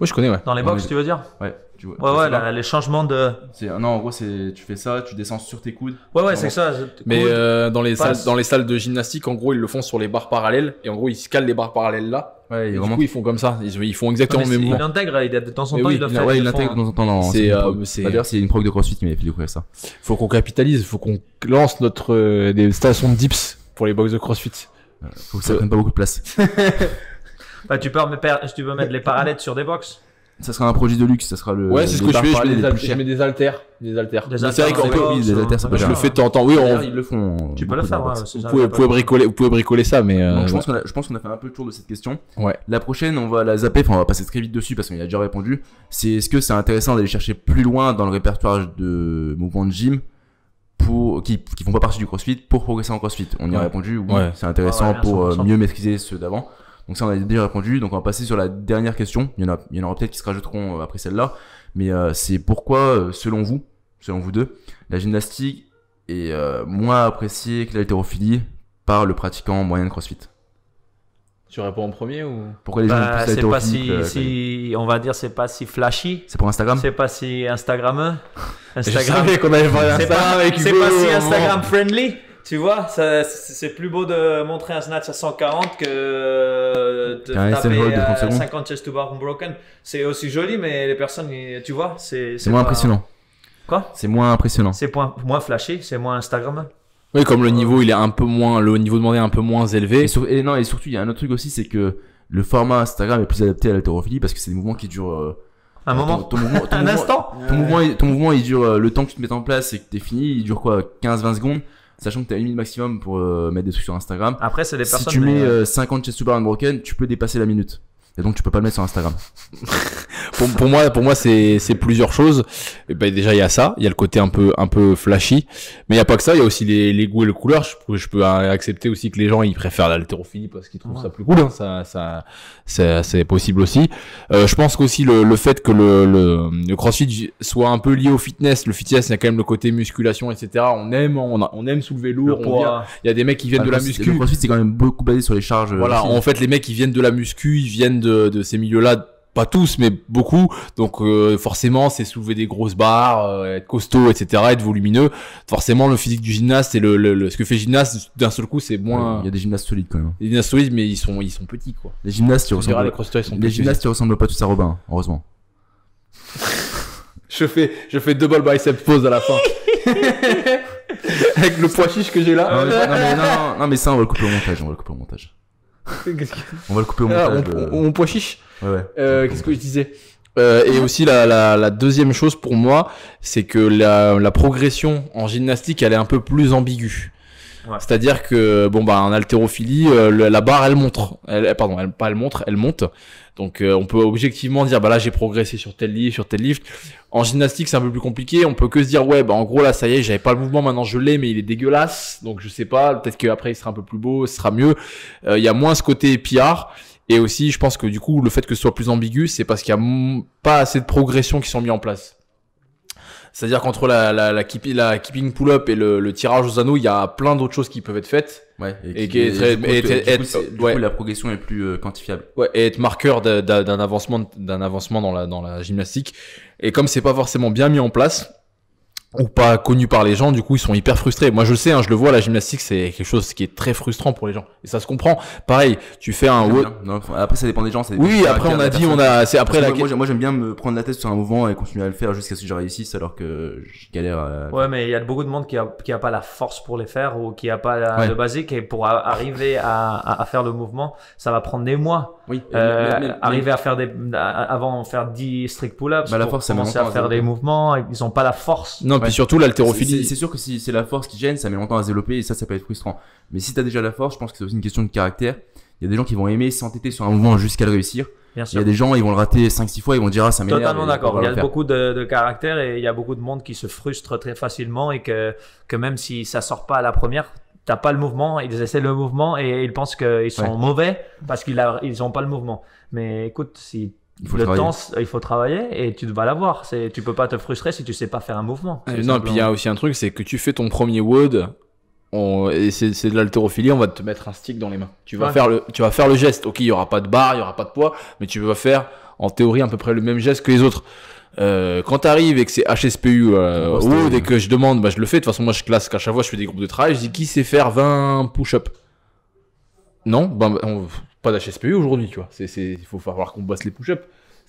S1: ouais je connais, ouais. Dans les box, tu veux dire Ouais ouais, ouais,
S2: les changements de.
S1: Non, en gros, c'est tu fais ça, tu descends sur tes coudes. Ouais, ouais, c'est ça. Mais euh, dans, les salles, dans les salles de gymnastique, en gros, ils le font sur les barres parallèles. Et en gros, ils se calent les barres parallèles là. et du coup, ils font comme ça. Ils, font exactement le même mouvement. Ils l'intègrent, de temps en temps, oui, ils le font. Ouais, ils l'intègrent de temps en temps. C'est, euh, bah, d'ailleurs, c'est une prog de CrossFit qui m'avait fait que ça. Faut qu'on capitalise, faut qu'on lance notre, euh, des stations de dips pour les box de CrossFit. faut que ça prenne pas beaucoup de place.
S2: bah, tu peux, tu peux mettre les parallèles sur des boxes
S1: ça sera un produit de luxe, ça sera le. Ouais, c'est ce que je fais. Je
S2: mets, des, al des haltères,
S1: des haltères. c'est vrai qu'on des haltères, ça peut. Je le fais de temps en temps. Oui, ah, on. Ils le font. Tu peux le faire. Vous pouvez, bricoler, vous pouvez bricoler ça, mais. Euh, je pense qu'on a, fait un peu le tour de cette question. Ouais. La prochaine, on va la zapper. Enfin, on va passer très vite dessus parce qu'on y a déjà répondu. C'est est-ce que c'est intéressant d'aller chercher plus loin dans le répertoire de mouvements de gym pour qui, qui font pas partie du CrossFit pour progresser en CrossFit On y a répondu. Oui, c'est intéressant pour euh, mieux maîtriser ceux d'avant. Donc ça, on a déjà répondu. Donc on va passer sur la dernière question. Il y en, a, il aura peut-être qui se rajouteront euh, après celle-là. Mais euh, c'est pourquoi, euh, selon vous, selon vous deux, la gymnastique est moins appréciée que l'haltérophilie par le pratiquant moyen de CrossFit
S2: tu réponds en premier ou Pourquoi les gens bah, C'est pas si, on va dire, c'est pas si flashy. C'est pour Instagram. C'est pas si Instagram. qu'on Instagram. C'est pas si Instagram friendly. Tu vois, c'est plus beau de montrer un snatch à 140 que de taper à 50 chest to bar broken. C'est aussi joli, mais les personnes, tu vois, c'est. moins, impressionnant. Quoi
S1: C'est moins impressionnant.
S2: C'est moins flashy, c'est moins Instagram.
S1: Oui, comme le niveau, il est un peu moins, le niveau demandé est un peu moins élevé. Et, non, et surtout, il y a un autre truc aussi, c'est que le format Instagram est plus adapté à l'haltérophilie parce que c'est des mouvements qui durent. Euh, un moment, un instant. Ton, mouvement, il dure euh, le temps que tu te mets en place et que t'es fini, il dure quoi 15-20 secondes sachant que t'as une minute maximum pour euh, mettre des trucs sur Instagram. Après, c'est des personnes. Si tu mets euh, 50 chez Super Unbroken, tu peux dépasser la minute. Et donc tu peux pas le mettre sur Instagram. pour, moi, pour moi c'est plusieurs choses. Et ben, déjà il y a ça, il y a le côté un peu un peu flashy, mais il y a pas que ça, il y a aussi les, les goûts et les couleurs. Je, peux accepter aussi que les gens ils préfèrent l'haltérophilie parce qu'ils trouvent ça plus cool. Hein. Ça, c'est possible aussi. Euh, je pense qu'aussi le, le fait que le, le, CrossFit soit un peu lié au fitness, le fitness il y a quand même le côté musculation etc. On aime on, aime soulever lourd. Il y a des mecs qui viennent ah, de la muscu. Le CrossFit c'est quand même beaucoup basé sur les charges. Euh, voilà, en fait les mecs qui viennent de la muscu, ils viennent de, ces milieux-là pas tous, mais beaucoup. Donc euh, forcément, c'est soulever des grosses barres, euh, être costaud, etc., être volumineux. Forcément, le physique du gymnaste et le, ce que fait le gymnaste d'un seul coup, c'est moins. Il y a des gymnastes solides quand même. Des gymnastes solides, mais ils sont ils sont petits quoi. Les gymnastes, tu ressembles Les, pas tous à Robin, heureusement. je fais je fais double bicep pose à la fin. Avec le poids chiche que j'ai là. Non mais, mais ça on va couper au montage, on va le couper au montage. on va le couper au ah, montage. on, euh. on, chiche. Euh, qu'est-ce que je disais euh, Et aussi la, deuxième chose pour moi, c'est que la, progression en gymnastique, elle est un peu plus ambiguë. C'est-à-dire que bon bah en haltérophilie, la barre elle montre, elle, pardon, elle, pas elle montre, elle monte. Donc euh, on peut objectivement dire bah là j'ai progressé sur tel lift, sur tel lift. En gymnastique c'est un peu plus compliqué, on peut que se dire ouais bah en gros là ça y est j'avais pas le mouvement maintenant je l'ai mais il est dégueulasse donc je sais pas peut-être qu'après il sera un peu plus beau, ce sera mieux. Euh, il y a moins ce côté PR. et aussi je pense que du coup le fait que ce soit plus ambigu c'est parce qu'il y a pas assez de progression qui sont mises en place. C'est-à-dire qu'entre la, la, la, keeping pull-up et le tirage aux anneaux, il y a plein d'autres choses qui peuvent être faites Ouais, et, qui est du coup, la progression est plus euh, quantifiable. Ouais, et être marqueur d'un avancement, d'un avancement dans la, dans la gymnastique. Et comme c'est pas forcément bien mis en place, ou pas connu par les gens, du coup ils sont hyper frustrés. Moi je sais, hein, je le vois, la gymnastique c'est quelque chose qui est très frustrant pour les gens. Et ça se comprend. Pareil, tu fais un... Après ça dépend des gens. oui, après on a dit, on a... C'est après la... Moi, moi j'aime bien me prendre la tête sur un mouvement et continuer à le faire jusqu'à ce que je réussisse alors que je galère. À...
S2: Ouais mais il y a beaucoup de monde qui a, qui a pas la force pour les faire ou qui a pas le basique et pour arriver à, à faire le mouvement, ça va prendre des mois. Euh, arriver à faire des, avant faire 10 strict pull-ups. Bah, la force, à faire des mouvements, ils ont pas la force. Non, puis surtout l'haltérophilie. C'est
S1: sûr que si c'est la force qui gêne, ça met longtemps à se développer et ça, ça peut être frustrant. Mais si tu as déjà la force, je pense que c'est aussi une question de caractère. Il y a des gens qui vont aimer s'entêter sur un mouvement jusqu'à le réussir. Il y a des gens, ils vont le rater 5-6 fois, ils vont dire ah ça m'énerve. Totalement d'accord. Il y a
S2: beaucoup de, de, caractère et il y a beaucoup de monde qui se frustre très facilement et que, que même si ça sort pas à la première, t'as pas le mouvement, ils essaient le mouvement et ils pensent qu'ils sont mauvais parce qu'ils ils ont pas le mouvement. Mais écoute, si le temps, il faut travailler et tu vas l'avoir. C'est, tu peux pas te frustrer si tu sais pas faire un mouvement. Euh, non, puis
S1: il y a aussi un truc, c'est que tu fais ton premier wood et c'est, de l'haltérophilie, on va te mettre un stick dans les mains. Tu vas faire le, tu vas faire le geste. Ok, il y aura pas de barre, il y aura pas de poids, mais tu vas faire, en théorie, à peu près le même geste que les autres. Euh, quand t'arrives et que c'est HSPU dès euh, que je demande, bah, je le fais. De toute façon, moi, je classe qu'à chaque fois, je fais des groupes de travail. Je dis qui sait faire 20 push-up Non, ben, pas d'HSPU aujourd'hui, tu vois. Il faut falloir qu'on bosse les push ups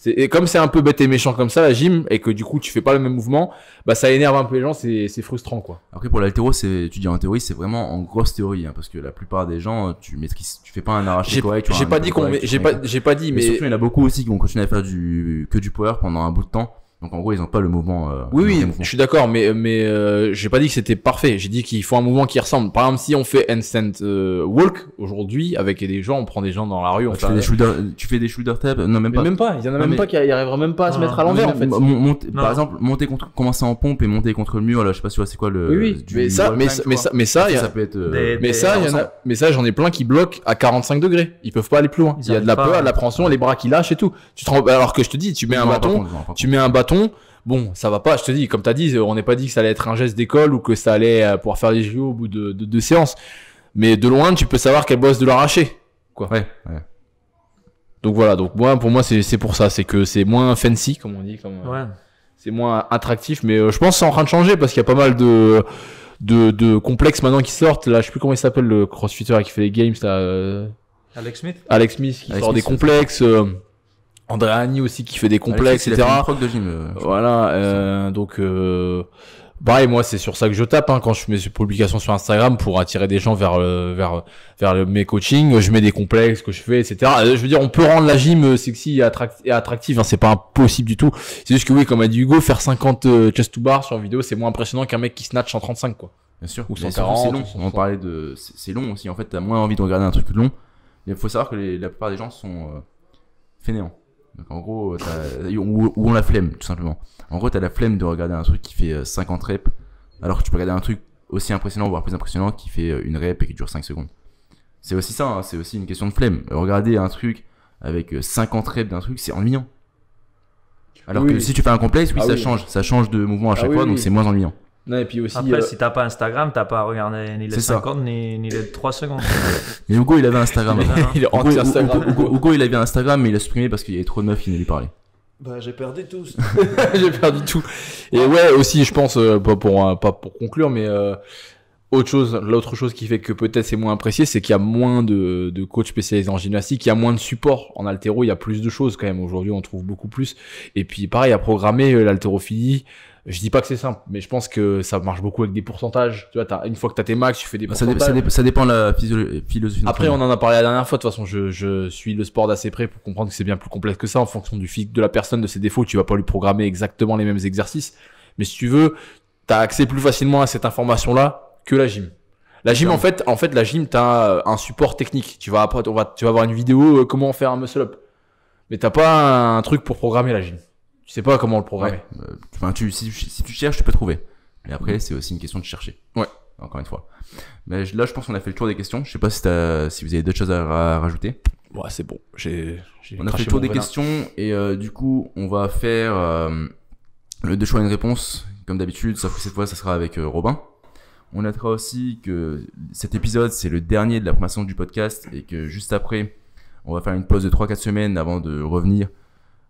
S1: et comme c'est un peu bête et méchant comme ça, la gym, et que du coup tu fais pas le même mouvement, bah ça énerve un peu les gens, c'est frustrant quoi. Après pour l'altéro, tu dis en théorie, c'est vraiment en grosse théorie, hein, parce que la plupart des gens, euh, tu maîtrises, tu fais pas un arraché correct. J'ai pas dit qu'on, j'ai pas, dit, mais, surtout il y en a beaucoup aussi qui vont continuer à faire que du power pendant un bout de temps donc en gros, ils n'ont pas le mouvement. Euh, oui, oui, je suis d'accord, mais mais euh, j'ai pas dit que c'était parfait. J'ai dit qu'il faut un mouvement qui ressemble. Par exemple, si on fait handstand euh, walk aujourd'hui avec des gens, on prend des gens dans la rue, ah, on fait tu, fais des shoulder, tu fais des shoulder tap non même pas. Même pas, il y en a même pas qui arriveront même pas à se mettre à l'envers en fait. par exemple, monter contre, commencer en pompe et monter contre le mur, là, je sais pas si c'est quoi le. Oui, oui. mais, ça, mais, ça, mais ça, mais ça, mais ça, peut être. mais, ça, y a, mais ça, j'en ai plein qui bloquent à 45 degrés. Ils peuvent pas aller plus loin. Il y a de la peur, de l'appréhension, les bras qui lâchent et tout. Tu alors que je te dis, tu mets un bâton, tu mets un bâton bon, ça va pas, je te dis, comme tu as dit, on n'est pas dit que ça allait être un geste d'école ou que ça allait euh, pouvoir faire des jeux au bout de deux séances. Mais de loin, tu peux savoir quelle bosse de l'arracher. Quoi. Ouais, Donc voilà, donc moi, pour moi, c'est pour ça, c'est que c'est moins fancy, comme on dit. Euh, ouais. c'est moins attractif, mais euh, je pense c'est en train de changer parce qu'il y a pas mal de, de, complexes maintenant qui sortent. Là, je sais plus comment il s'appelle, le crossfitter qui fait les games, là. Alex Smith Alex Smith qui sort des complexes. André aussi qui fait des complexes, etc. De gym, euh, voilà, euh, donc euh, pareil, bah, moi c'est sur ça que je tape hein, quand je mets des publications sur Instagram pour attirer des gens vers euh, vers vers mes coachings. Je mets des complexes que je fais, etc. Euh, je veux dire, on peut rendre la gym sexy et, attractive. Hein, c'est pas impossible du tout. C'est juste que oui, comme a dit Hugo, faire 50 chest to bar sur vidéo, c'est moins impressionnant qu'un mec qui snatch en 35 quoi. Bien sûr. Ou C'est long. On parlait de c'est long aussi. En fait, t'as moins envie de regarder un truc long. Il faut savoir que la plupart des gens sont fainéants en gros, ou, on la flemme, tout simplement. En gros, t'as la flemme de regarder un truc qui fait 50 euh, reps, alors que tu peux regarder un truc aussi impressionnant, voire plus impressionnant, qui fait euh, une rep et qui dure 5 secondes. C'est aussi ça, hein, c'est aussi une question de flemme. Regarder un truc avec 50 euh, reps d'un truc, c'est ennuyant. Alors que si tu fais un complexe, oui, ah ça change. Ça change de mouvement à ah chaque fois, donc c'est moins ennuyant
S2: et puis aussi, Après, euh, si t'as pas Instagram, t'as pas à regarder ni les 50 ni, les 3 secondes.
S1: mais Hugo, il avait Instagram. il Hugo, Instagram. Hugo, il avait Instagram, mais il a supprimé parce qu'il y avait trop de meufs qui ne lui parlaient. Bah, j'ai perdu tout. j'ai perdu tout. Et ouais, aussi, je pense, euh, pas, pour, pas pour conclure, mais euh, autre chose, l'autre chose qui fait que peut-être c'est moins apprécié, c'est qu'il y a moins de, de coachs spécialisés en gymnastique, il y a moins de support en altéro, il y a plus de choses quand même. Aujourd'hui, on trouve beaucoup plus. Et puis, pareil, à programmer l'haltérophilie, je dis pas que c'est simple, mais je pense que ça marche beaucoup avec des pourcentages. Tu vois, une fois que tu as tes max, tu fais des bah, pourcentages. Ça, dépend de la philosophie. Après, on en a parlé la dernière fois. De toute façon, je, suis le sport d'assez près pour comprendre que c'est bien plus complexe que ça. En fonction du physique de la personne, de ses défauts, tu vas pas lui programmer exactement les mêmes exercices. Mais si tu veux, tu as accès plus facilement à cette information-là que la gym. La gym, en fait, en fait, la gym, as un support technique. Tu vas après, tu vas avoir une vidéo euh, comment faire un muscle up. Mais t'as pas un truc pour programmer la gym ne sais pas comment le programmer. Euh, tu, si, tu cherches, tu peux trouver. Mais après, mm. c'est aussi une question de chercher. Ouais. Encore une fois. Mais là, je pense qu'on a fait le tour des questions. Je sais pas si, vous avez d'autres choses à, rajouter. Ouais, c'est bon. On a fait le tour des questions et euh, du coup, on va faire euh, le deux choix et une réponse comme d'habitude, sauf que cette fois, ça sera avec Robin. On notera aussi que cet épisode, c'est le dernier de la promotion du podcast et que juste après, on va faire une pause de 3-4 semaines avant de revenir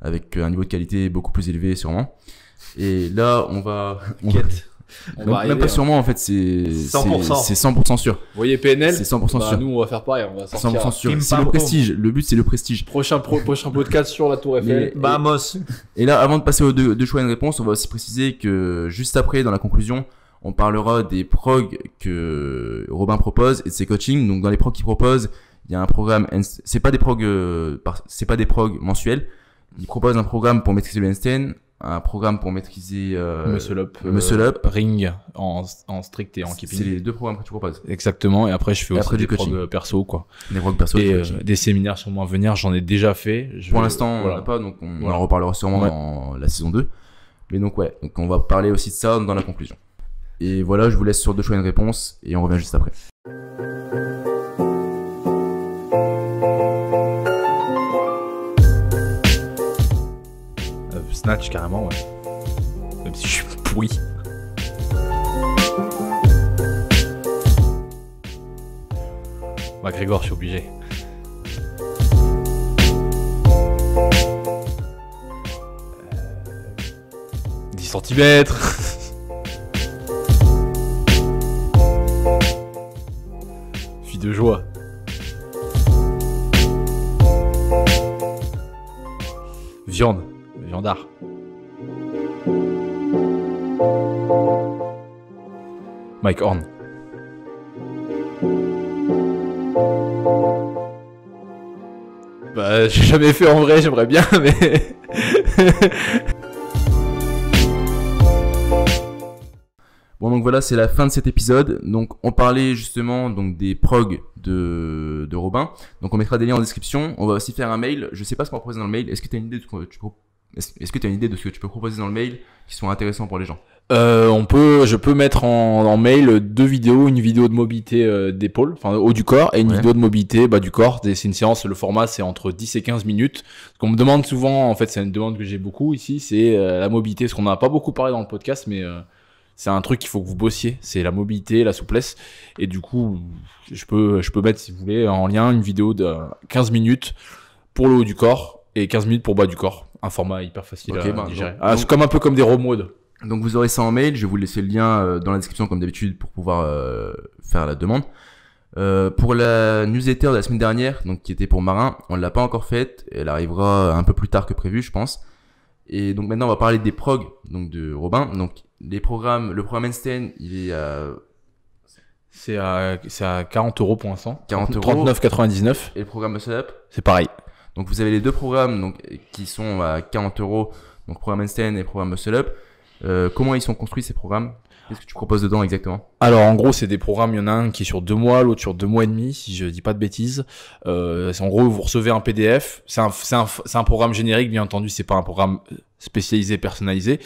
S1: avec un niveau de qualité beaucoup plus élevé sûrement. Et là, on va... Quête. On va même pas hein. sûrement, en fait, c'est 100%. C'est 100% sûr. Vous voyez PNL C'est 100% bah, sûr. Nous, on va faire pareil, on va sortir 100% sûr. C'est le prestige. Le but, c'est le prestige. Prochain, pro, prochain podcast sur la Tour Eiffel. Bamos. Et, et là, avant de passer aux deux, deux choix et une réponse, on va aussi préciser que juste après, dans la conclusion, on parlera des prog que Robin propose et de ses coachings. Donc, dans les prog qu'il propose, il y a un programme. C'est pas des prog, euh, c'est pas des prog mensuels il propose un programme pour maîtriser Weinstein, un programme pour maîtriser euh, Muscle Up, euh, Ring en, en strict et en keeping. C'est les deux programmes que tu proposes. Exactement. Et après, je fais aussi des coaching. perso, quoi. Des progs perso. Et euh, des séminaires sur à venir. J'en ai déjà fait. Pour l'instant, on n'en a pas, donc on, en reparlera sûrement dans la saison 2. Mais donc, ouais. Donc, on va parler aussi de ça dans la conclusion. Et voilà, je vous laisse sur deux choix et une réponse et on revient juste après. Snatch, carrément, ouais. Même si je suis pourri. Bah, Grégor, je suis obligé. 10 euh, cm Bah, j'ai jamais fait en vrai, j'aimerais bien, mais. Bon donc voilà c'est la fin de cet épisode. Donc on parlait justement donc des prog de, Robin. Donc on mettra des liens en description. On va aussi faire un mail. Je sais pas ce qu'on va proposer dans le mail. Est-ce que tu as une idée de ce que tu, peux proposer dans le mail qui soit intéressant pour les gens euh, on peut, je peux mettre en, mail deux vidéos, une vidéo de mobilité euh, d'épaule, enfin haut du corps, et une vidéo de mobilité bas du corps. C'est une séance, le format c'est entre 10 et 15 minutes. Ce qu'on me demande souvent, en fait, c'est une demande que j'ai beaucoup ici, c'est euh, la mobilité, ce qu'on n'a pas beaucoup parlé dans le podcast, mais c'est un truc qu'il faut que vous bossiez, c'est la mobilité, la souplesse. Et du coup, je peux, je peux mettre, si vous voulez, en lien une vidéo de 15 minutes pour le haut du corps et 15 minutes pour bas du corps. Un format hyper facile à ben, digérer. Ah, c'est comme un peu comme des romodes. Donc vous aurez ça en mail, je vais vous laisser le lien euh, dans la description comme d'habitude pour pouvoir euh, faire la demande. Euh, pour la newsletter de la semaine dernière, donc qui était pour Marin, on ne l'a pas encore faite, elle arrivera un peu plus tard que prévu je pense. Et donc maintenant on va parler des progs donc de Robin. Donc les programmes, le programme Einstein il est à... C'est à, 40 euros pour l'instant. 39,99. Et le programme Muscle C'est pareil. Donc vous avez les deux programmes donc, qui sont à 40 euros, donc programme Einstein et programme Muscle euh, comment ils sont construits ces programmes Qu'est-ce que tu proposes dedans exactement Alors en gros, c'est des programmes. Il y en a un qui est sur deux mois, l'autre sur deux mois et demi, si je dis pas de bêtises. Euh, en gros, vous recevez un PDF. C'est un, programme générique, bien entendu. C'est pas un programme spécialisé, personnalisé.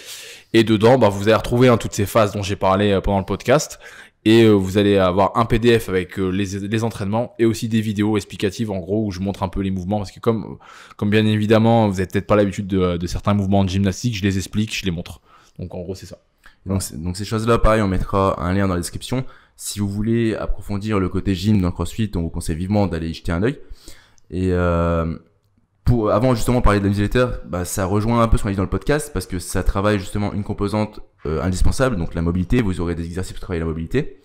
S1: Et dedans, bah, vous allez retrouver hein, toutes ces phases dont j'ai parlé euh, pendant le podcast. Et euh, vous allez avoir un PDF avec les, entraînements et aussi des vidéos explicatives en gros où je montre un peu les mouvements parce que comme, comme bien évidemment vous êtes peut-être pas l'habitude de certains mouvements de gymnastique, je les explique, je les montre. Donc en gros, c'est ça. Donc, ces choses-là, pareil, on mettra un lien dans la description. Si vous voulez approfondir le côté gym dans le CrossFit, on vous conseille vivement d'aller y jeter un œil. Et euh, pour, avant justement parler de la newsletter, bah, ça rejoint un peu ce qu'on a dit dans le podcast parce que ça travaille justement une composante euh, indispensable, donc la mobilité. Vous aurez des exercices pour travailler la mobilité.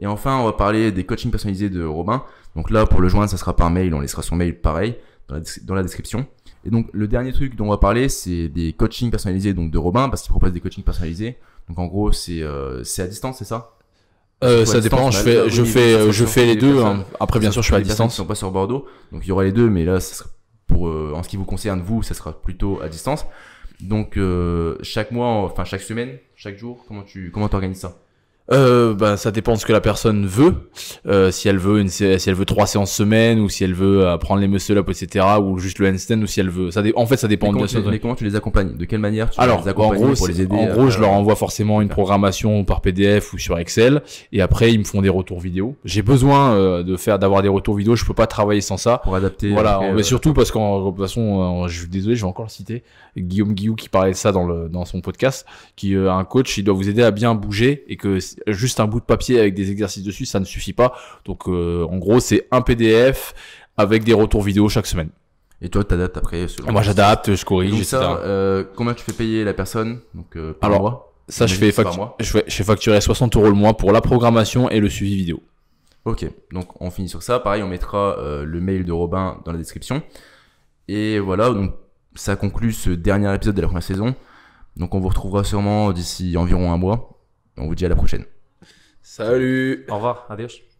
S1: Et enfin, on va parler des coachings personnalisés de Robin. Donc là, pour le joindre, ça sera par mail. On laissera son mail pareil dans la description. Et donc, le dernier truc dont on va parler, c'est des coachings personnalisés donc de Robin, parce qu'il propose des coachings personnalisés. Donc, en gros, c'est euh, à distance, c'est ça euh, ça dépend, je bah, fais, je fais, je fais les deux. Hein. Après, bien sûr, je suis à distance. Ils sont pas sur Bordeaux, donc il y aura les deux, mais là, pour, euh, en ce qui vous concerne, vous, ça sera plutôt à distance. Donc, euh, chaque mois, enfin, chaque semaine, chaque jour, comment tu, comment t'organises ça? euh, bah, ça dépend de ce que la personne veut. Euh, si elle veut une, si elle veut trois séances semaine ou si elle veut apprendre euh, les muscle up etc ou juste le handstand ou si elle veut. Ça en fait ça dépend. Mais comment, de tu, comment tu les accompagnes De quelle manière tu Alors, les bah, accompagnes en gros, pour les aider En gros, je leur envoie forcément une programmation par PDF ou sur Excel et après ils me font des retours vidéo. J'ai besoin euh, de faire d'avoir des retours vidéo. Je peux pas travailler sans ça. Pour adapter. Voilà, mais surtout parce qu'en de toute façon, je suis désolé, je vais encore le citer Guillaume Guillou qui parlait de ça dans le dans son podcast, qui un coach, il doit vous aider à bien bouger et que juste un bout de papier avec des exercices dessus, ça ne suffit pas. Donc euh, en gros, c'est un PDF avec des retours vidéo chaque semaine. Et toi, tu adaptes après Moi, j'adapte, je corrige, Donc ça, euh, combien tu fais payer la personne Donc, euh, par Alors, mois ça, je fais, je facturer 60 euros le mois pour la programmation et le suivi vidéo. Ok, donc on finit sur ça. Pareil, on mettra le mail de Robin dans la description. Et voilà, donc ça conclut ce dernier épisode de la première saison. Donc on vous retrouvera sûrement d'ici environ un mois on vous dit à la prochaine. Salut. Au revoir. Adios.